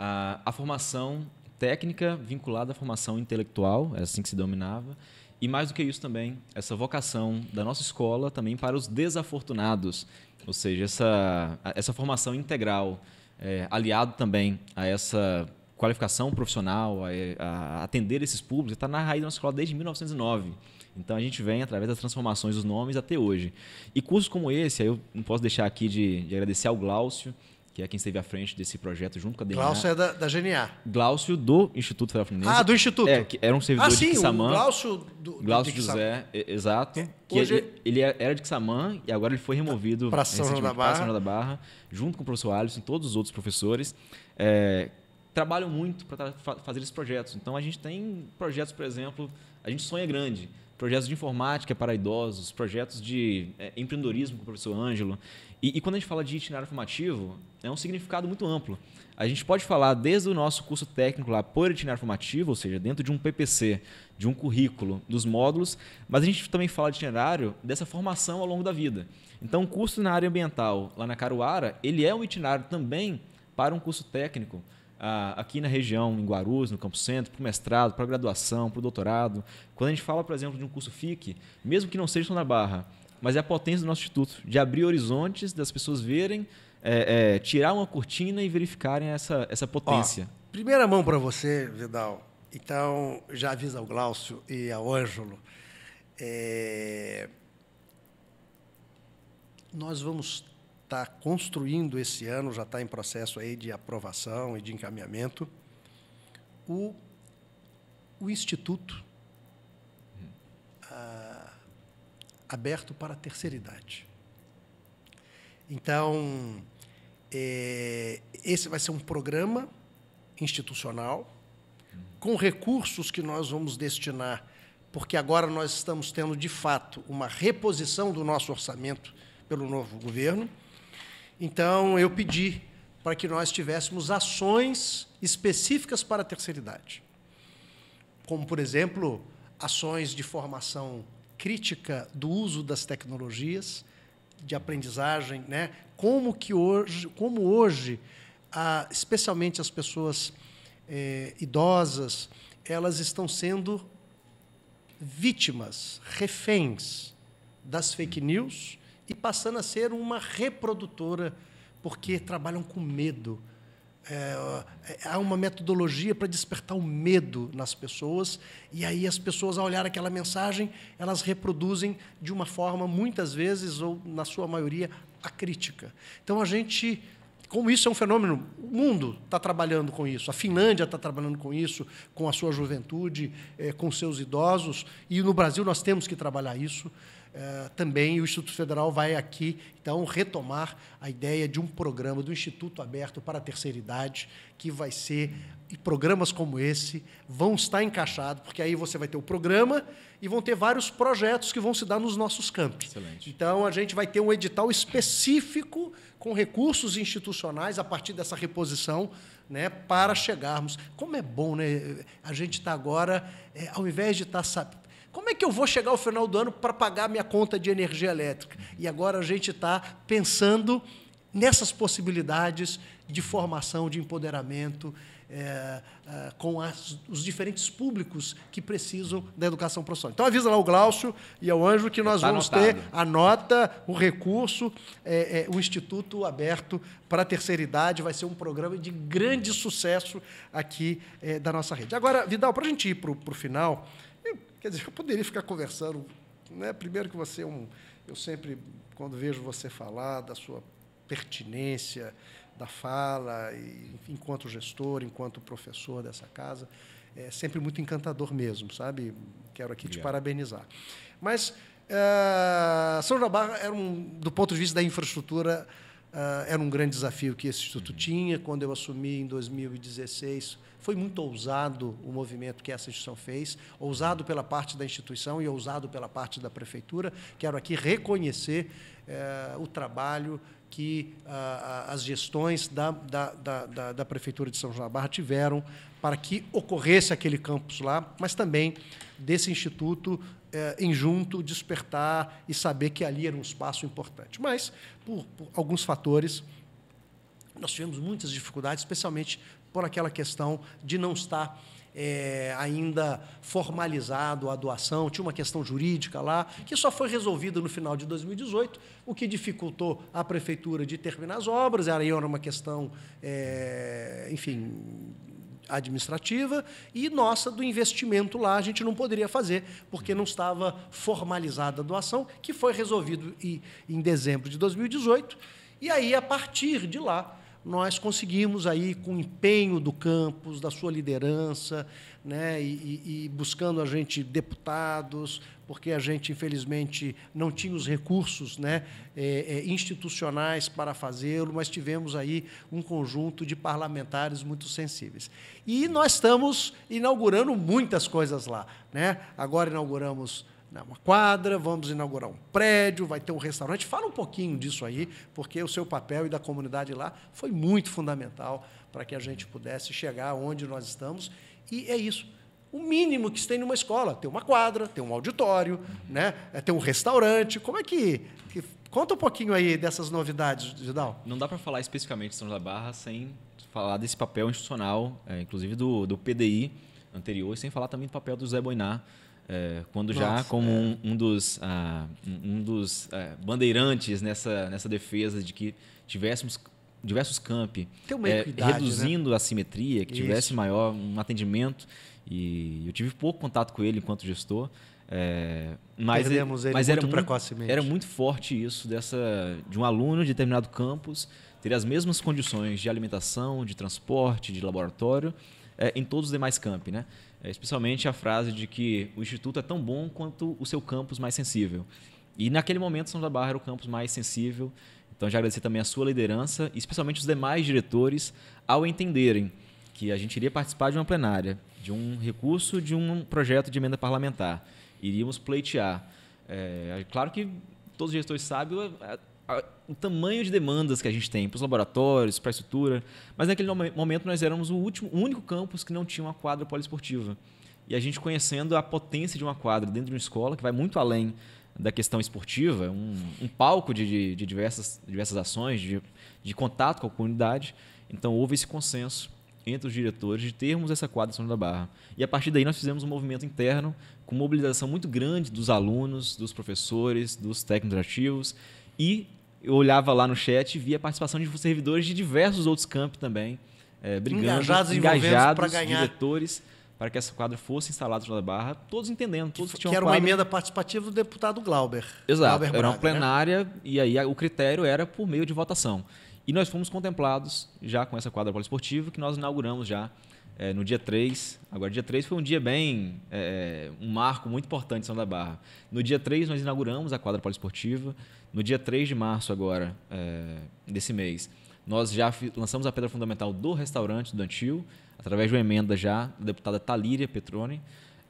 a formação técnica vinculada à formação intelectual, é assim que se dominava, e mais do que isso também, essa vocação da nossa escola também para os desafortunados, ou seja, essa, essa formação integral, é, aliado também a essa qualificação profissional, a, a atender esses públicos, está na raiz da nossa escola desde 1909. Então a gente vem através das transformações dos nomes até hoje. E cursos como esse, eu não posso deixar aqui de, de agradecer ao Glaucio, que é quem esteve à frente desse projeto junto com a DNA. Glaucio é da, da GNA. Glaucio do Instituto Federal Fluminense. Ah, do Instituto. É, que era um servidor ah, sim, de Xamã. Glaucio do, Glaucio José, exato. Que Hoje... É- ele, ele, é, era de Xamã e agora ele foi removido para da Barra. São João da Barra, junto com o professor Alisson e todos os outros professores. É, trabalham muito para fazer esses projetos. Então a gente tem projetos, por exemplo, a gente sonha grande projetos de informática para idosos, projetos de é, empreendedorismo com o professor Ângelo. E, e, quando a gente fala de itinerário formativo, é um significado muito amplo. A gente pode falar desde o nosso curso técnico lá por itinerário formativo, ou seja, dentro de um PPC, de um currículo, dos módulos, mas a gente também fala de itinerário dessa formação ao longo da vida. Então, o curso na área ambiental, lá na Caruara, ele é um itinerário também para um curso técnico, aqui na região, em Guarulhos, no Campo Centro, para o mestrado, para a graduação, para o doutorado. Quando a gente fala, por exemplo, de um curso FIC, mesmo que não seja na Barra, mas é a potência do nosso instituto de abrir horizontes, das pessoas verem, é, é, tirar uma cortina e verificarem essa, essa potência. Ó, primeira mão para você, Vidal. Então, já avisa ao Glaucio e ao Ângelo. É... Nós vamos está construindo esse ano, já está em processo aí de aprovação e de encaminhamento, o, o Instituto ah, aberto para a terceira idade. Então, é, esse vai ser um programa institucional com recursos que nós vamos destinar, porque agora nós estamos tendo, de fato, uma reposição do nosso orçamento pelo novo governo então, eu pedi para que nós tivéssemos ações específicas para a terceira idade. Como, por exemplo, ações de formação crítica do uso das tecnologias, de aprendizagem, né? Como que hoje, como hoje, especialmente as pessoas é, idosas, elas estão sendo vítimas, reféns das fake news e passando a ser uma reprodutora, porque trabalham com medo. É, é, há uma metodologia para despertar o medo nas pessoas, e aí as pessoas, ao olhar aquela mensagem, elas reproduzem de uma forma, muitas vezes, ou na sua maioria, a crítica. Então a gente como isso é um fenômeno, o mundo está trabalhando com isso, a Finlândia está trabalhando com isso, com a sua juventude, é, com seus idosos, e no Brasil nós temos que trabalhar isso. Eh, também o Instituto Federal vai aqui, então, retomar a ideia de um programa do Instituto Aberto para a Terceira Idade, que vai ser. E programas como esse vão estar encaixados, porque aí você vai ter o programa e vão ter vários projetos que vão se dar nos nossos campos. Excelente. Então, a gente vai ter um edital específico com recursos institucionais a partir dessa reposição né, para chegarmos. Como é bom, né? A gente está agora, é, ao invés de estar. Tá, como é que eu vou chegar ao final do ano para pagar minha conta de energia elétrica? E agora a gente está pensando nessas possibilidades de formação, de empoderamento é, é, com as, os diferentes públicos que precisam da educação profissional. Então avisa lá o Glaucio e ao Anjo que é, nós tá vamos anotado. ter a nota, o recurso, é, o Instituto aberto para a terceira idade. Vai ser um programa de grande sucesso aqui da nossa rede. Agora, Vidal, para a gente ir para o final, Quer dizer, eu poderia ficar conversando. Né? Primeiro que você é um. Eu sempre, quando vejo você falar da sua pertinência da fala, e, enquanto gestor, enquanto professor dessa casa, é sempre muito encantador mesmo, sabe? Quero aqui Obrigado. te parabenizar. Mas uh, São João da Barra era um, do ponto de vista da infraestrutura, ah, era um grande desafio que esse instituto tinha. Quando eu assumi em 2016, foi muito ousado o movimento que essa instituição fez, ousado pela parte da instituição e ousado pela parte da prefeitura. Quero aqui reconhecer eh, o trabalho que ah, as gestões da, da, da, da, Prefeitura de São João da Barra tiveram para que ocorresse aquele campus lá, mas também desse instituto é, em junto despertar e saber que ali era um espaço importante. Mas, por, por alguns fatores, nós tivemos muitas dificuldades, especialmente por aquela questão de não estar é, ainda formalizado a doação, tinha uma questão jurídica lá, que só foi resolvida no final de 2018, o que dificultou a prefeitura de terminar as obras, era, era uma questão, é, enfim, administrativa e nossa do investimento lá a gente não poderia fazer porque não estava formalizada a doação, que foi resolvido em dezembro de 2018. E aí, a partir de lá, nós conseguimos aí, com o empenho do campus, da sua liderança, né? E, e, buscando a gente deputados, porque a gente, infelizmente, não tinha os recursos né? É, é, institucionais para fazê-lo, mas tivemos aí um conjunto de parlamentares muito sensíveis. E nós estamos inaugurando muitas coisas lá. Né? Agora inauguramos né, uma quadra, vamos inaugurar um prédio, vai ter um restaurante. Fala um pouquinho disso aí, porque o seu papel e da comunidade lá foi muito fundamental para que a gente pudesse chegar onde nós estamos e é isso. O mínimo que se tem numa escola. Tem uma quadra, tem um auditório, né? É tem um restaurante. Como é que. que conta um pouquinho aí dessas novidades, Vidal. Não dá para falar especificamente de São José da Barra sem falar desse papel institucional, é, inclusive do, do PDI anterior, e sem falar também do papel do Zé Boinar. É, quando Nossa, já como é. um, um, dos, ah, um, dos é, bandeirantes nessa, nessa defesa de que tivéssemos diversos campi, é, né? reduzindo né? a simetria, que Isso. tivesse maior um atendimento. E eu tive pouco contato com ele enquanto gestor. É, mas é, ele mas muito era precocemente. Muito, era muito forte isso dessa de um aluno de determinado campus ter as mesmas condições de alimentação, de transporte, de laboratório é, em todos os demais campi, né? É, especialmente a frase de que o instituto é tão bom quanto o seu campus mais sensível. E naquele momento São da Barra era o campus mais sensível então, já agradecer também a sua liderança e especialmente os demais diretores ao entenderem que a gente iria participar de uma plenária, de um recurso, de um projeto de emenda parlamentar. Iríamos pleitear. É, é claro que todos os gestores sabem é, a, o tamanho de demandas que a gente tem para os laboratórios, para a estrutura, mas naquele momento nós éramos o, último, o único campus que não tinha uma quadra poliesportiva. E a gente conhecendo a potência de uma quadra dentro de uma escola, que vai muito além da questão esportiva, um, um palco de, de, diversas, diversas ações, de, de contato com a comunidade. Então houve esse consenso entre os diretores de termos essa quadra São João da Barra. E a partir daí nós fizemos um movimento interno com mobilização muito grande dos alunos, dos professores, dos técnicos ativos e eu olhava lá no chat e via a participação de servidores de diversos outros campos também, é, brigando, engajados, engajados, engajados diretores para que essa quadra fosse instalado na Barra, todos entendendo, todos que tinham Que era uma emenda participativa do deputado Glauber. Exato, Glauber era uma né? plenária né? e aí o critério era por meio de votação. E nós fomos contemplados já com essa quadra poliesportiva que nós inauguramos já é, no dia 3. Agora, dia 3 foi um dia bem. É, um marco muito importante em São da Barra. No dia 3, nós inauguramos a quadra poliesportiva. No dia 3 de março, agora, é, desse mês, nós já lançamos a pedra fundamental do restaurante do Antio através de uma emenda já da deputada Talíria Petroni.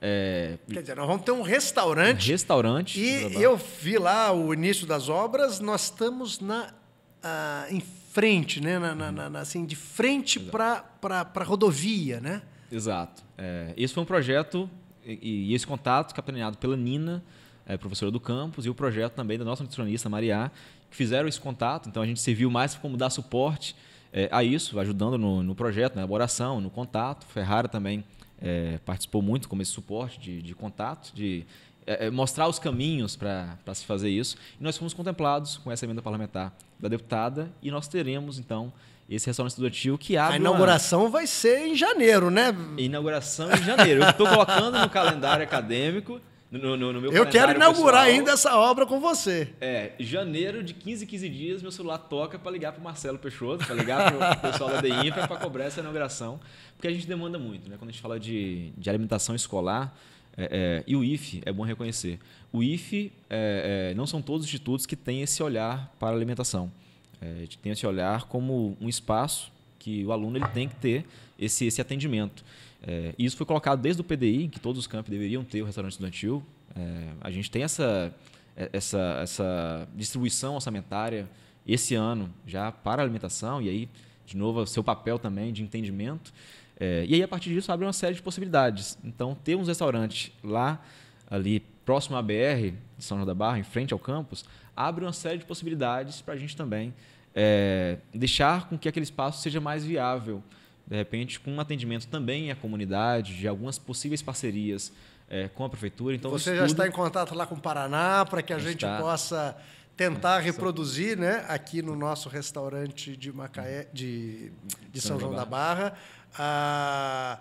É... Quer dizer, nós vamos ter um restaurante. Um restaurante. E eu vi lá o início das obras, nós estamos na, ah, em frente, né? Na, na, na, assim, de frente para a rodovia, né? Exato. É, esse foi um projeto e, e esse contato capitaneado pela Nina, é, professora do campus, e o projeto também da nossa nutricionista Mariá, que fizeram esse contato. Então a gente serviu mais como dar suporte é, a isso, ajudando no, no, projeto, na elaboração, no contato. Ferrara também é, participou muito como esse suporte de, de contato, de é, mostrar os caminhos para se fazer isso. E nós fomos contemplados com essa emenda parlamentar da deputada e nós teremos, então, esse restaurante estudantil que abre. A inauguração uma... vai ser em janeiro, né? Inauguração em janeiro. Eu estou colocando no calendário acadêmico no, no, no meu eu quero inaugurar pessoal, ainda essa obra com você. É, janeiro de 15 15 dias, meu celular toca para ligar para Marcelo Peixoto, para ligar para o pessoal da DINFRA para cobrar essa inauguração, porque a gente demanda muito. Né? Quando a gente fala de, de alimentação escolar, é, é, e o IFE, é bom reconhecer, o IFE, é, é, não são todos os institutos que têm esse olhar para a alimentação. É, a gente tem esse olhar como um espaço que o aluno ele tem que ter esse, esse atendimento. É, isso foi colocado desde o PDI, que todos os campos deveriam ter o restaurante estudantil. É, a gente tem essa, é, essa, essa distribuição orçamentária esse ano já para alimentação, e aí, de novo, é seu papel também de entendimento. É, e aí, a partir disso, abre uma série de possibilidades. Então, ter um restaurante lá, ali próximo à BR, de São João da Barra, em frente ao campus, abre uma série de possibilidades para a gente também é, deixar com que aquele espaço seja mais viável de repente, com um atendimento também à comunidade, de algumas possíveis parcerias é, com a prefeitura. Então, Você estudo... já está em contato lá com o Paraná para que a gente está... possa tentar reproduzir né, aqui no nosso restaurante de Macaé, de, de São, São João da Barra, a, a ah,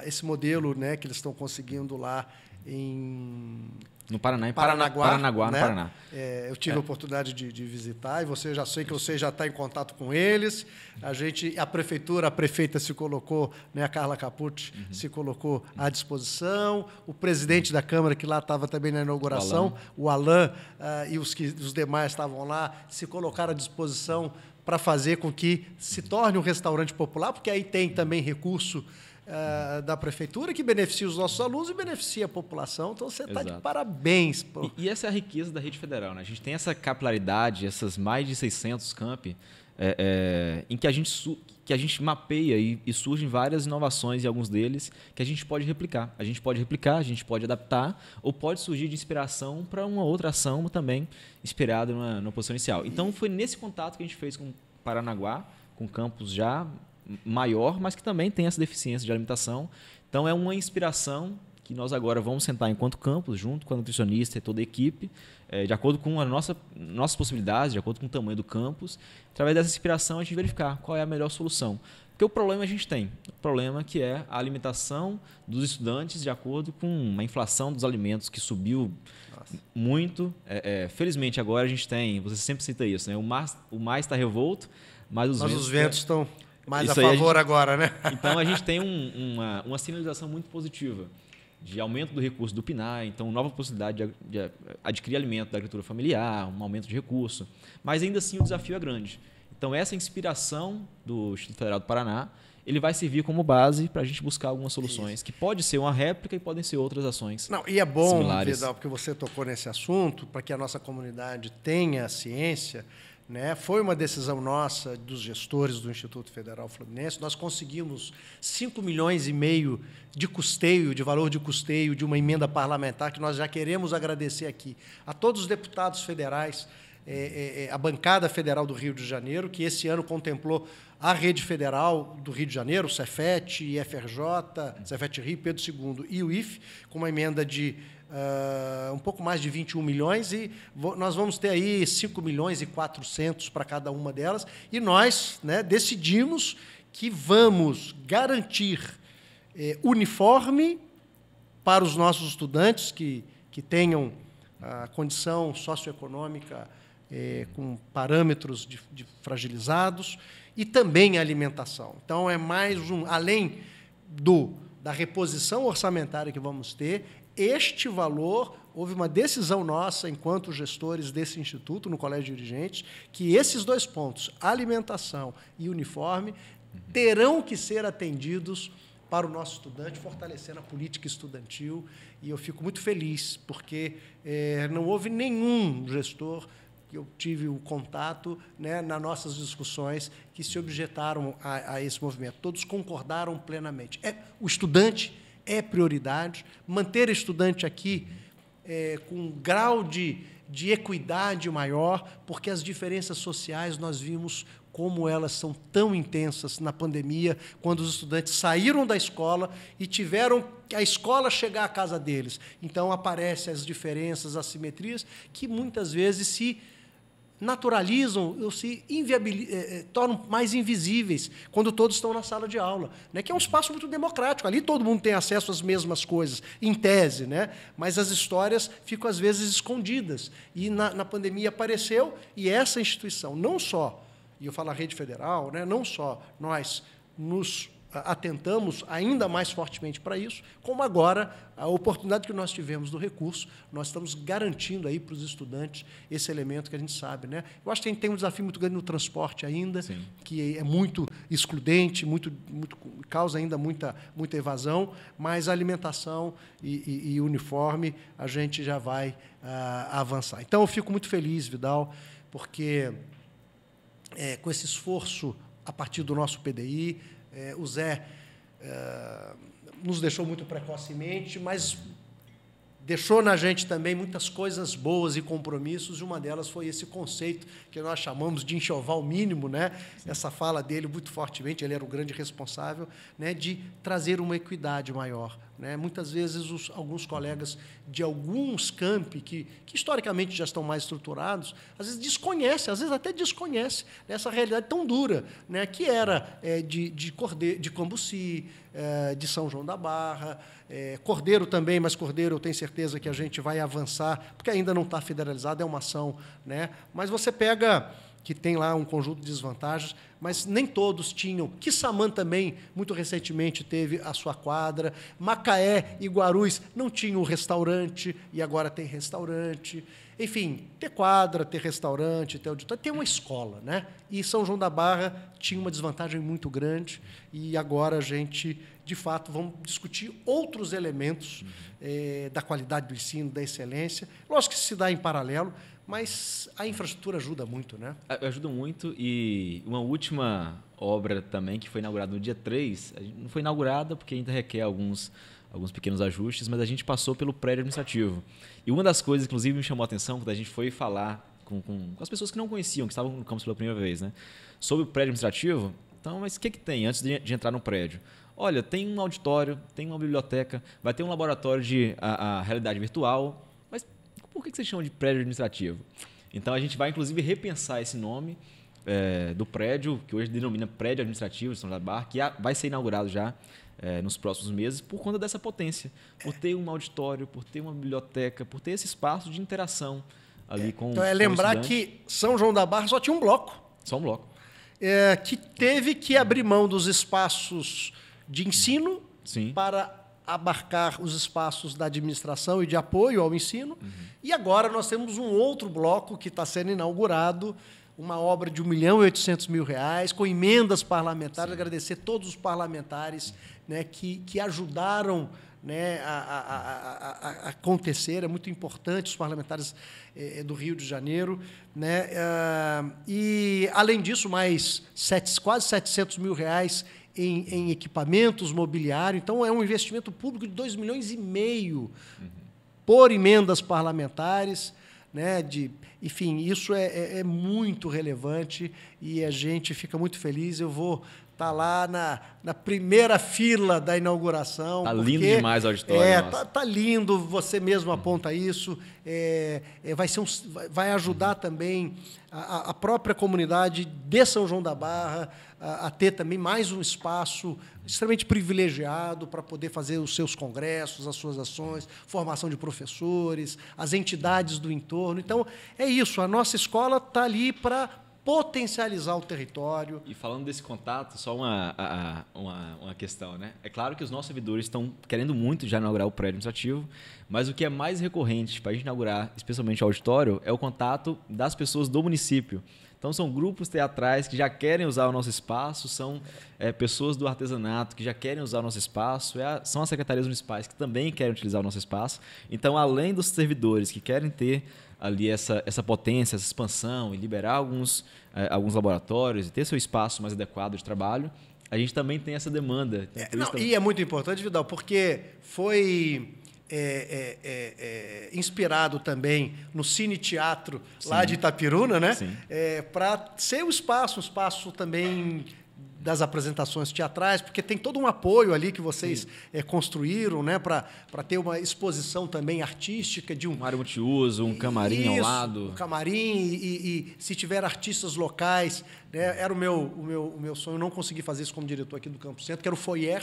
ah, esse modelo né, que eles estão conseguindo lá em no Paraná, em Paranaguá. Paranaguá, né? no Paraná. É, eu tive é. a oportunidade de, de, visitar e você já sei que você já está em contato com eles. A gente, a prefeitura, a prefeita se colocou, né, a Carla Capucci uhum. se colocou uhum. à disposição. O presidente da Câmara, que lá estava também na inauguração, o Alain, o Alain uh, e os, que, os demais estavam lá, se colocaram à disposição para fazer com que se torne um restaurante popular, porque aí tem também recurso é, da prefeitura que beneficia os nossos alunos e beneficia a população. Então você está de parabéns. Pô. E, e, essa é a riqueza da rede federal. Né? A gente tem essa capilaridade, essas mais de 600 campi, é, é, em que a gente que a gente mapeia e, e surgem várias inovações e alguns deles que a gente pode replicar. A gente pode replicar, a gente pode adaptar ou pode surgir de inspiração para uma outra ação também inspirada na posição inicial. Então foi nesse contato que a gente fez com Paranaguá, com campos já maior, mas que também tem essa deficiência de alimentação. Então é uma inspiração que nós agora vamos sentar enquanto campus, junto com a nutricionista e toda a equipe, eh, de acordo com as nossa, nossas possibilidades, de acordo com o tamanho do campus. Através dessa inspiração, a gente verificar qual é a melhor solução. Porque o problema a gente tem. O problema que é a alimentação dos estudantes de acordo com a inflação dos alimentos que subiu Nossa. muito. É, é, felizmente agora a gente tem, você sempre cita isso, né? O mar, o está revolto, mas os mas os ventos estão... Mais Isso a favor a gente, agora, né? Então a gente tem um, uma, uma sinalização muito positiva de aumento do recurso do PNAE, então nova possibilidade de, de adquirir alimento da agricultura familiar, um aumento de recurso. Mas ainda assim o desafio é grande. Então essa inspiração do Instituto Federal do Paraná, ele vai servir como base para a gente buscar algumas soluções, Isso. que pode ser uma réplica e podem ser outras ações. Não, e é bom, similares. Vidal, porque você tocou nesse assunto, para que a nossa comunidade tenha a ciência né? Foi uma decisão nossa, dos gestores do Instituto Federal Fluminense. Nós conseguimos 5 milhões e meio de custeio, de valor de custeio, de uma emenda parlamentar, que nós já queremos agradecer aqui a todos os deputados federais, é, é, a bancada federal do Rio de Janeiro, que esse ano contemplou a rede federal do Rio de Janeiro, o Cefet, IFRJ, Cefet Rio, Pedro II e o IF, com uma emenda de uh, um pouco mais de 21 milhões e nós vamos ter aí 5 milhões e 400 para cada uma delas. E nós né, decidimos que vamos garantir eh, uniforme para os nossos estudantes que, que tenham a condição socioeconômica eh, com parâmetros de, de fragilizados e também a alimentação. Então, é mais um, além do da reposição orçamentária que vamos ter, este valor, houve uma decisão nossa, enquanto gestores desse instituto, no colégio de dirigentes, que esses dois pontos, alimentação e uniforme, terão que ser atendidos para o nosso estudante, fortalecendo a política estudantil. E eu fico muito feliz, porque é, não houve nenhum gestor que eu tive o contato né, nas nossas discussões que se objetaram a, a esse movimento. Todos concordaram plenamente. É, o estudante é prioridade. Manter estudante aqui é, com um grau de, de equidade maior, porque as diferenças sociais nós vimos como elas são tão intensas na pandemia, quando os estudantes saíram da escola e tiveram a escola chegar à casa deles. Então aparecem as diferenças, as simetrias, que muitas vezes se naturalizam ou se eh, eh, tornam mais invisíveis quando todos estão na sala de aula, né? que é um espaço muito democrático. Ali todo mundo tem acesso às mesmas coisas, em tese, né? mas as histórias ficam, às vezes, escondidas. E na, na pandemia apareceu, e essa instituição, não só, e eu falo a rede federal, né? não só nós nos atentamos ainda mais fortemente para isso, como agora a oportunidade que nós tivemos do recurso, nós estamos garantindo aí para os estudantes esse elemento que a gente sabe, né? Eu acho que tem um desafio muito grande no transporte ainda, Sim. que é muito excludente, muito, muito, causa ainda muita muita evasão, mas alimentação e, e, e uniforme a gente já vai ah, avançar. Então eu fico muito feliz, Vidal, porque é, com esse esforço a partir do nosso PDI, é, o Zé é, nos deixou muito precocemente, mas deixou na gente também muitas coisas boas e compromissos, e uma delas foi esse conceito que nós chamamos de enxoval mínimo, né? Essa fala dele muito fortemente, ele era o grande responsável, né, de trazer uma equidade maior né? Muitas vezes, os, alguns colegas de alguns campi, que, que, historicamente já estão mais estruturados, às vezes desconhecem, às vezes até desconhecem essa realidade tão dura, né? que era é, de, de, corde de Cambuci, é, de São João da Barra, é, Cordeiro também, mas Cordeiro eu tenho certeza que a gente vai avançar, porque ainda não está federalizado, é uma ação. Né? Mas você pega, que tem lá um conjunto de desvantagens, mas nem todos tinham. Quissamã também, muito recentemente, teve a sua quadra. Macaé e Guarus não tinham restaurante e agora tem restaurante. Enfim, ter quadra, ter restaurante, ter auditório, ter uma escola. Né? E São João da Barra tinha uma desvantagem muito grande e agora a gente, de fato, vamos discutir outros elementos uhum. eh, da qualidade do ensino, da excelência. Lógico que se dá em paralelo, mas a infraestrutura ajuda muito, né? Ajuda muito. E uma última obra também que foi inaugurada no dia 3, não foi inaugurada porque ainda requer alguns, alguns pequenos ajustes, mas a gente passou pelo prédio administrativo. E uma das coisas, inclusive, me chamou a atenção quando a gente foi falar com, com, com as pessoas que não conheciam, que estavam no campus pela primeira vez, né? Sobre o prédio administrativo. Então, mas o que, que tem antes de, de entrar no prédio? Olha, tem um auditório, tem uma biblioteca, vai ter um laboratório de a, a realidade virtual, por que, que chama de prédio administrativo? Então a gente vai inclusive repensar esse nome é, do prédio, que hoje denomina Prédio Administrativo de São José da Barra, que vai ser inaugurado já é, nos próximos meses, por conta dessa potência, por ter um auditório, por ter uma biblioteca, por ter esse espaço de interação ali é. com Então é lembrar que São João da Barra só tinha um bloco. Só um bloco. É, que teve que abrir mão dos espaços de ensino Sim. para abarcar os espaços da administração e de apoio ao ensino. Uhum. E agora nós temos um outro bloco que está sendo inaugurado, uma obra de 1 milhão e 800 mil reais, com emendas parlamentares. Sim. Agradecer todos os parlamentares né, que, que ajudaram né, a, a, a, a, acontecer. É muito importante os parlamentares eh, eh, do Rio de Janeiro. Né, uh, e, além disso, mais sete, quase 700 mil reais em, em, equipamentos, mobiliário. Então, é um investimento público de 2 milhões e meio uhum. por emendas parlamentares. Né, de, enfim, isso é, é, é, muito relevante e a gente fica muito feliz. Eu vou estar tá lá na, na primeira fila da inauguração. Está lindo demais a auditório. É, tá, tá, lindo. Você mesmo uhum. aponta uhum. isso. É, é, vai ser um, vai ajudar uhum. também a, a própria comunidade de São João da Barra a, ter também mais um espaço extremamente privilegiado para poder fazer os seus congressos, as suas ações, formação de professores, as entidades do entorno. Então, é isso. A nossa escola está ali para potencializar o território. E falando desse contato, só uma, uma, uma, questão, né? É claro que os nossos servidores estão querendo muito já inaugurar o prédio administrativo, mas o que é mais recorrente para tipo, a gente inaugurar, especialmente o auditório, é o contato das pessoas do município. Então são grupos teatrais que já querem usar o nosso espaço, são é, pessoas do artesanato que já querem usar o nosso espaço, é a, são as secretarias municipais que também querem utilizar o nosso espaço. Então, além dos servidores que querem ter ali essa, essa potência, essa expansão e liberar alguns, é, alguns laboratórios e ter seu espaço mais adequado de trabalho, a gente também tem essa demanda. É, então, não, E é muito importante, Vidal, porque foi é, é, é, é, inspirado também no Cine Teatro Sim. lá de Itapiruna, né? É, para ser um espaço, um espaço também das apresentações teatrais, porque tem todo um apoio ali que vocês é, construíram, né, para ter uma exposição também artística de um. Uma área multiuso, um camarim isso, ao lado. Um camarim, e, e, e, se tiver artistas locais. Né, era o meu, o, meu, o meu sonho, eu não consegui fazer isso como diretor aqui do Campo Centro, que era o Foyer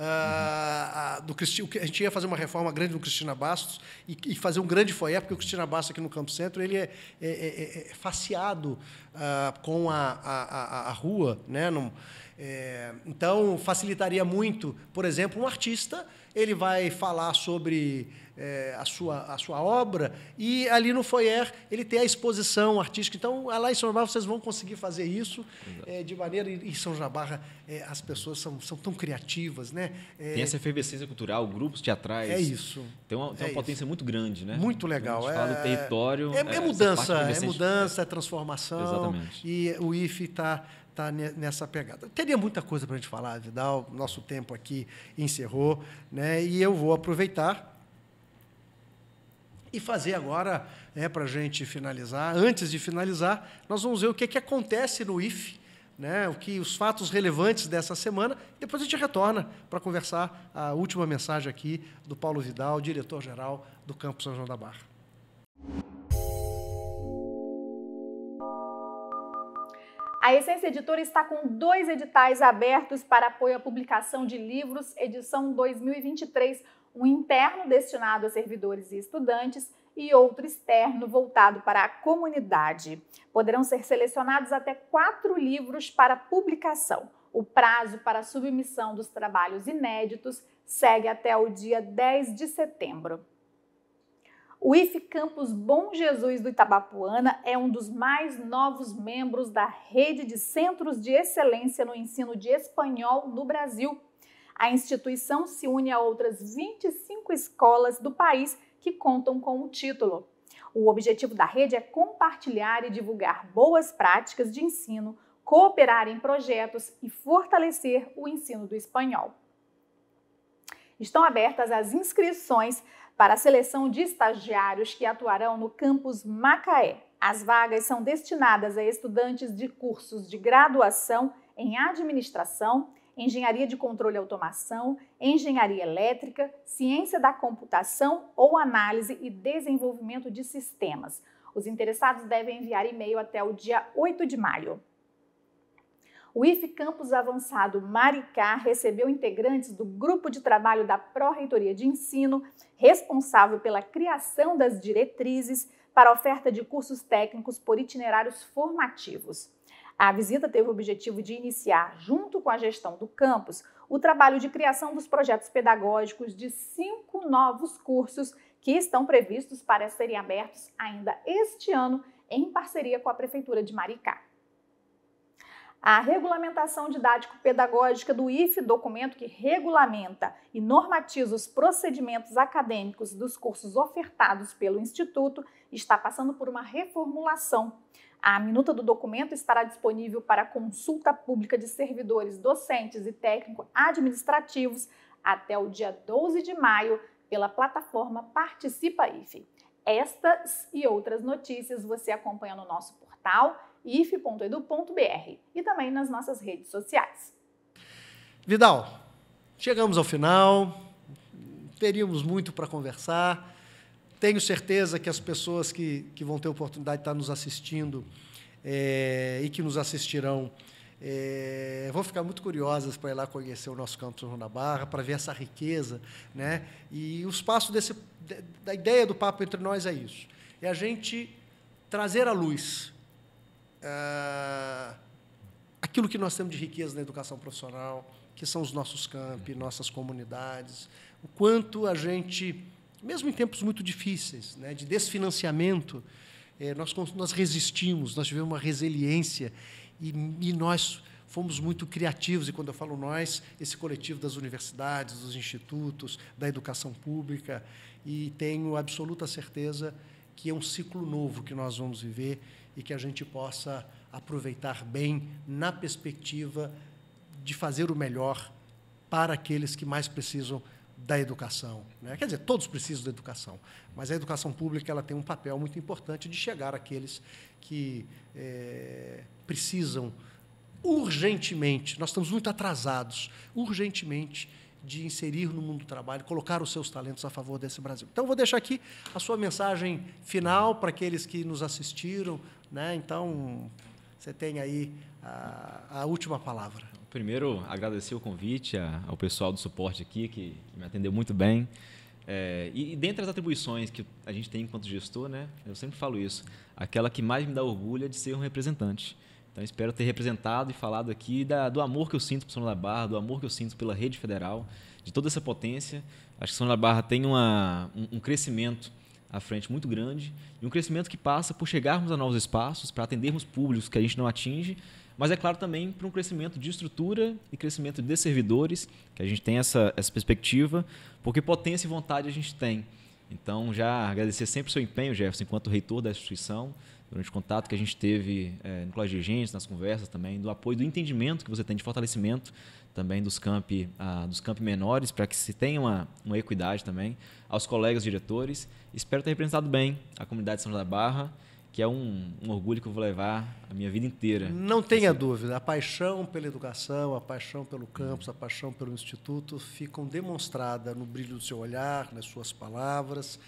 ah, ah, do Cristi, a gente ia fazer uma reforma grande do Cristina Bastos e, e fazer um grande foyer, porque o Cristina Bastos aqui no Campo Centro ele é, é, é, é, é faceado uh, ah, com a, a, a, rua. Né? Num, é, então, facilitaria muito, por exemplo, um artista ele vai falar sobre é, a, sua, a sua obra, e ali no foyer ele tem a exposição artística. Então, lá em São Jabá vocês vão conseguir fazer isso é, de maneira. E em São Jabarra é, as pessoas são, são tão criativas, né? É, tem essa efervescência cultural, grupos teatrais. É isso. Tem uma, tem uma é potência isso. muito grande, né? Muito legal. Quando a gente fala do é, território. É, mudança, é mudança, é transformação. Exatamente. E o IFE está tá nessa pegada. Teria muita coisa para a gente falar, Vidal. Nosso tempo aqui encerrou, né? E eu vou aproveitar e fazer agora, né, para a gente finalizar. Antes de finalizar, nós vamos ver o que, que acontece no If Né, o que os fatos relevantes dessa semana. Depois a gente retorna para conversar a última mensagem aqui do Paulo Vidal, diretor-geral do Campo São João da Barra. A Essência Editora está com dois editais abertos para apoio à publicação de livros, edição 2023, um interno destinado a servidores e estudantes e outro externo voltado para a comunidade. Poderão ser selecionados até quatro livros para publicação. O prazo para submissão dos trabalhos inéditos segue até o dia 10 de setembro. O IF Campus Bom Jesus do Itabapuana é um dos mais novos membros da rede de centros de excelência no ensino de espanhol no Brasil. A instituição se une a outras 25 escolas do país que contam com o título. O objetivo da rede é compartilhar e divulgar boas práticas de ensino, cooperar em projetos e fortalecer o ensino do espanhol. Estão abertas as inscrições para a seleção de estagiários que atuarão no campus Macaé. As vagas são destinadas a estudantes de cursos de graduação em administração, engenharia de controle e automação, engenharia elétrica, ciência da computação ou análise e desenvolvimento de sistemas. Os interessados devem enviar e-mail até o dia 8 de maio o IF Campus Avançado Maricá recebeu integrantes do grupo de trabalho da Pró-Reitoria de Ensino, responsável pela criação das diretrizes para a oferta de cursos técnicos por itinerários formativos. A visita teve o objetivo de iniciar, junto com a gestão do campus, o trabalho de criação dos projetos pedagógicos de cinco novos cursos que estão previstos para serem abertos ainda este ano, em parceria com a Prefeitura de Maricá. A regulamentação didático-pedagógica do IFE, documento que regulamenta e normatiza os procedimentos acadêmicos dos cursos ofertados pelo Instituto, está passando por uma reformulação. A minuta do documento estará disponível para consulta pública de servidores docentes e técnico-administrativos até o dia 12 de maio pela plataforma Participa IFE. Estas e outras notícias você acompanha no nosso portal if.edu.br e também nas nossas redes sociais. Vidal, chegamos ao final. Teríamos muito para conversar. Tenho certeza que as pessoas que, que vão ter oportunidade de estar tá nos assistindo é, e que nos assistirão é, vão ficar muito curiosas para ir lá conhecer o nosso campus na Barra, para ver essa riqueza. Né? E o espaço desse, da ideia do Papo Entre Nós é isso: é a gente trazer à luz ah, aquilo que nós temos de riqueza na educação profissional, que são os nossos campi, nossas comunidades, o quanto a gente, mesmo em tempos muito difíceis, né, de desfinanciamento, é, nós, nós resistimos, nós tivemos uma resiliência e, e nós fomos muito criativos, e quando eu falo nós, esse coletivo das universidades, dos institutos, da educação pública, e tenho absoluta certeza que é um ciclo novo que nós vamos viver e que a gente possa aproveitar bem na perspectiva de fazer o melhor para aqueles que mais precisam da educação. Né? Quer dizer, todos precisam da educação, mas a educação pública ela tem um papel muito importante de chegar àqueles que é, precisam urgentemente, nós estamos muito atrasados, urgentemente, de inserir no mundo do trabalho, colocar os seus talentos a favor desse Brasil. Então, vou deixar aqui a sua mensagem final para aqueles que nos assistiram, né? Então, você tem aí a, a última palavra. Primeiro, agradecer o convite ao pessoal do suporte aqui, que, me atendeu muito bem. É, e, e, dentre as atribuições que a gente tem enquanto gestor, né, eu sempre falo isso, aquela que mais me dá orgulho é de ser um representante. Então, espero ter representado e falado aqui da, do amor que eu sinto por São da Barra, do amor que eu sinto pela rede federal, de toda essa potência. Acho que São da Barra tem uma, um, um crescimento à frente muito grande e um crescimento que passa por chegarmos a novos espaços, para atendermos públicos que a gente não atinge, mas é claro também para um crescimento de estrutura e crescimento de servidores, que a gente tem essa, essa perspectiva, porque potência e vontade a gente tem. Então, já agradecer sempre o seu empenho, Jefferson, enquanto reitor da instituição, durante o contato que a gente teve é, no Colégio de Agentes, nas conversas também, do apoio, do entendimento que você tem de fortalecimento também dos campi, ah, dos campi menores, para que se tenha uma, uma equidade também, aos colegas diretores. Espero ter representado bem a comunidade de São João da Barra, que é um, um, orgulho que eu vou levar a minha vida inteira. Não tenha assim. dúvida, a paixão pela educação, a paixão pelo campus, uhum. a paixão pelo instituto ficam demonstrada no brilho do seu olhar, nas suas palavras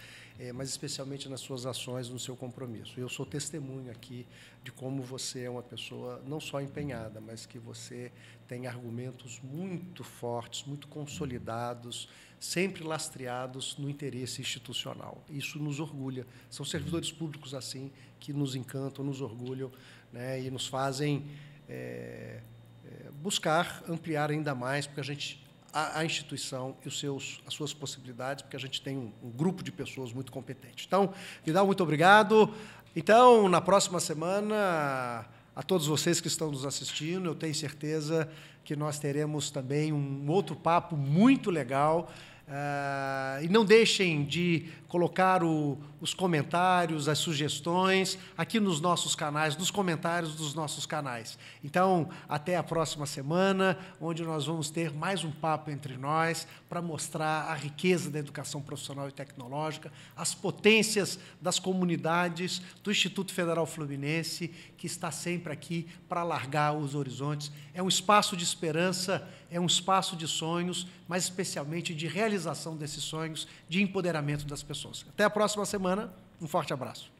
é, mas especialmente nas suas ações, no seu compromisso. Eu sou testemunho aqui de como você é uma pessoa não só empenhada, mas que você tem argumentos muito fortes, muito consolidados, sempre lastreados no interesse institucional. Isso nos orgulha. São servidores públicos assim que nos encantam, nos orgulham né, e nos fazem é, é buscar ampliar ainda mais, porque a gente a, a instituição e os seus, as suas possibilidades, porque a gente tem um, um grupo de pessoas muito competente. Então, Vidal, muito obrigado. Então, na próxima semana, a todos vocês que estão nos assistindo, eu tenho certeza que nós teremos também um outro papo muito legal. Uh, e não deixem de colocar o, os comentários, as sugestões aqui nos nossos canais, nos comentários dos nossos canais. Então, até a próxima semana, onde nós vamos ter mais um papo entre nós para mostrar a riqueza da educação profissional e tecnológica, as potências das comunidades do Instituto Federal Fluminense, que está sempre aqui para alargar os horizontes. É um espaço de esperança, é um espaço de sonhos, mas especialmente de realização desses sonhos, de empoderamento das pessoas. Até a próxima semana semana. Um forte abraço.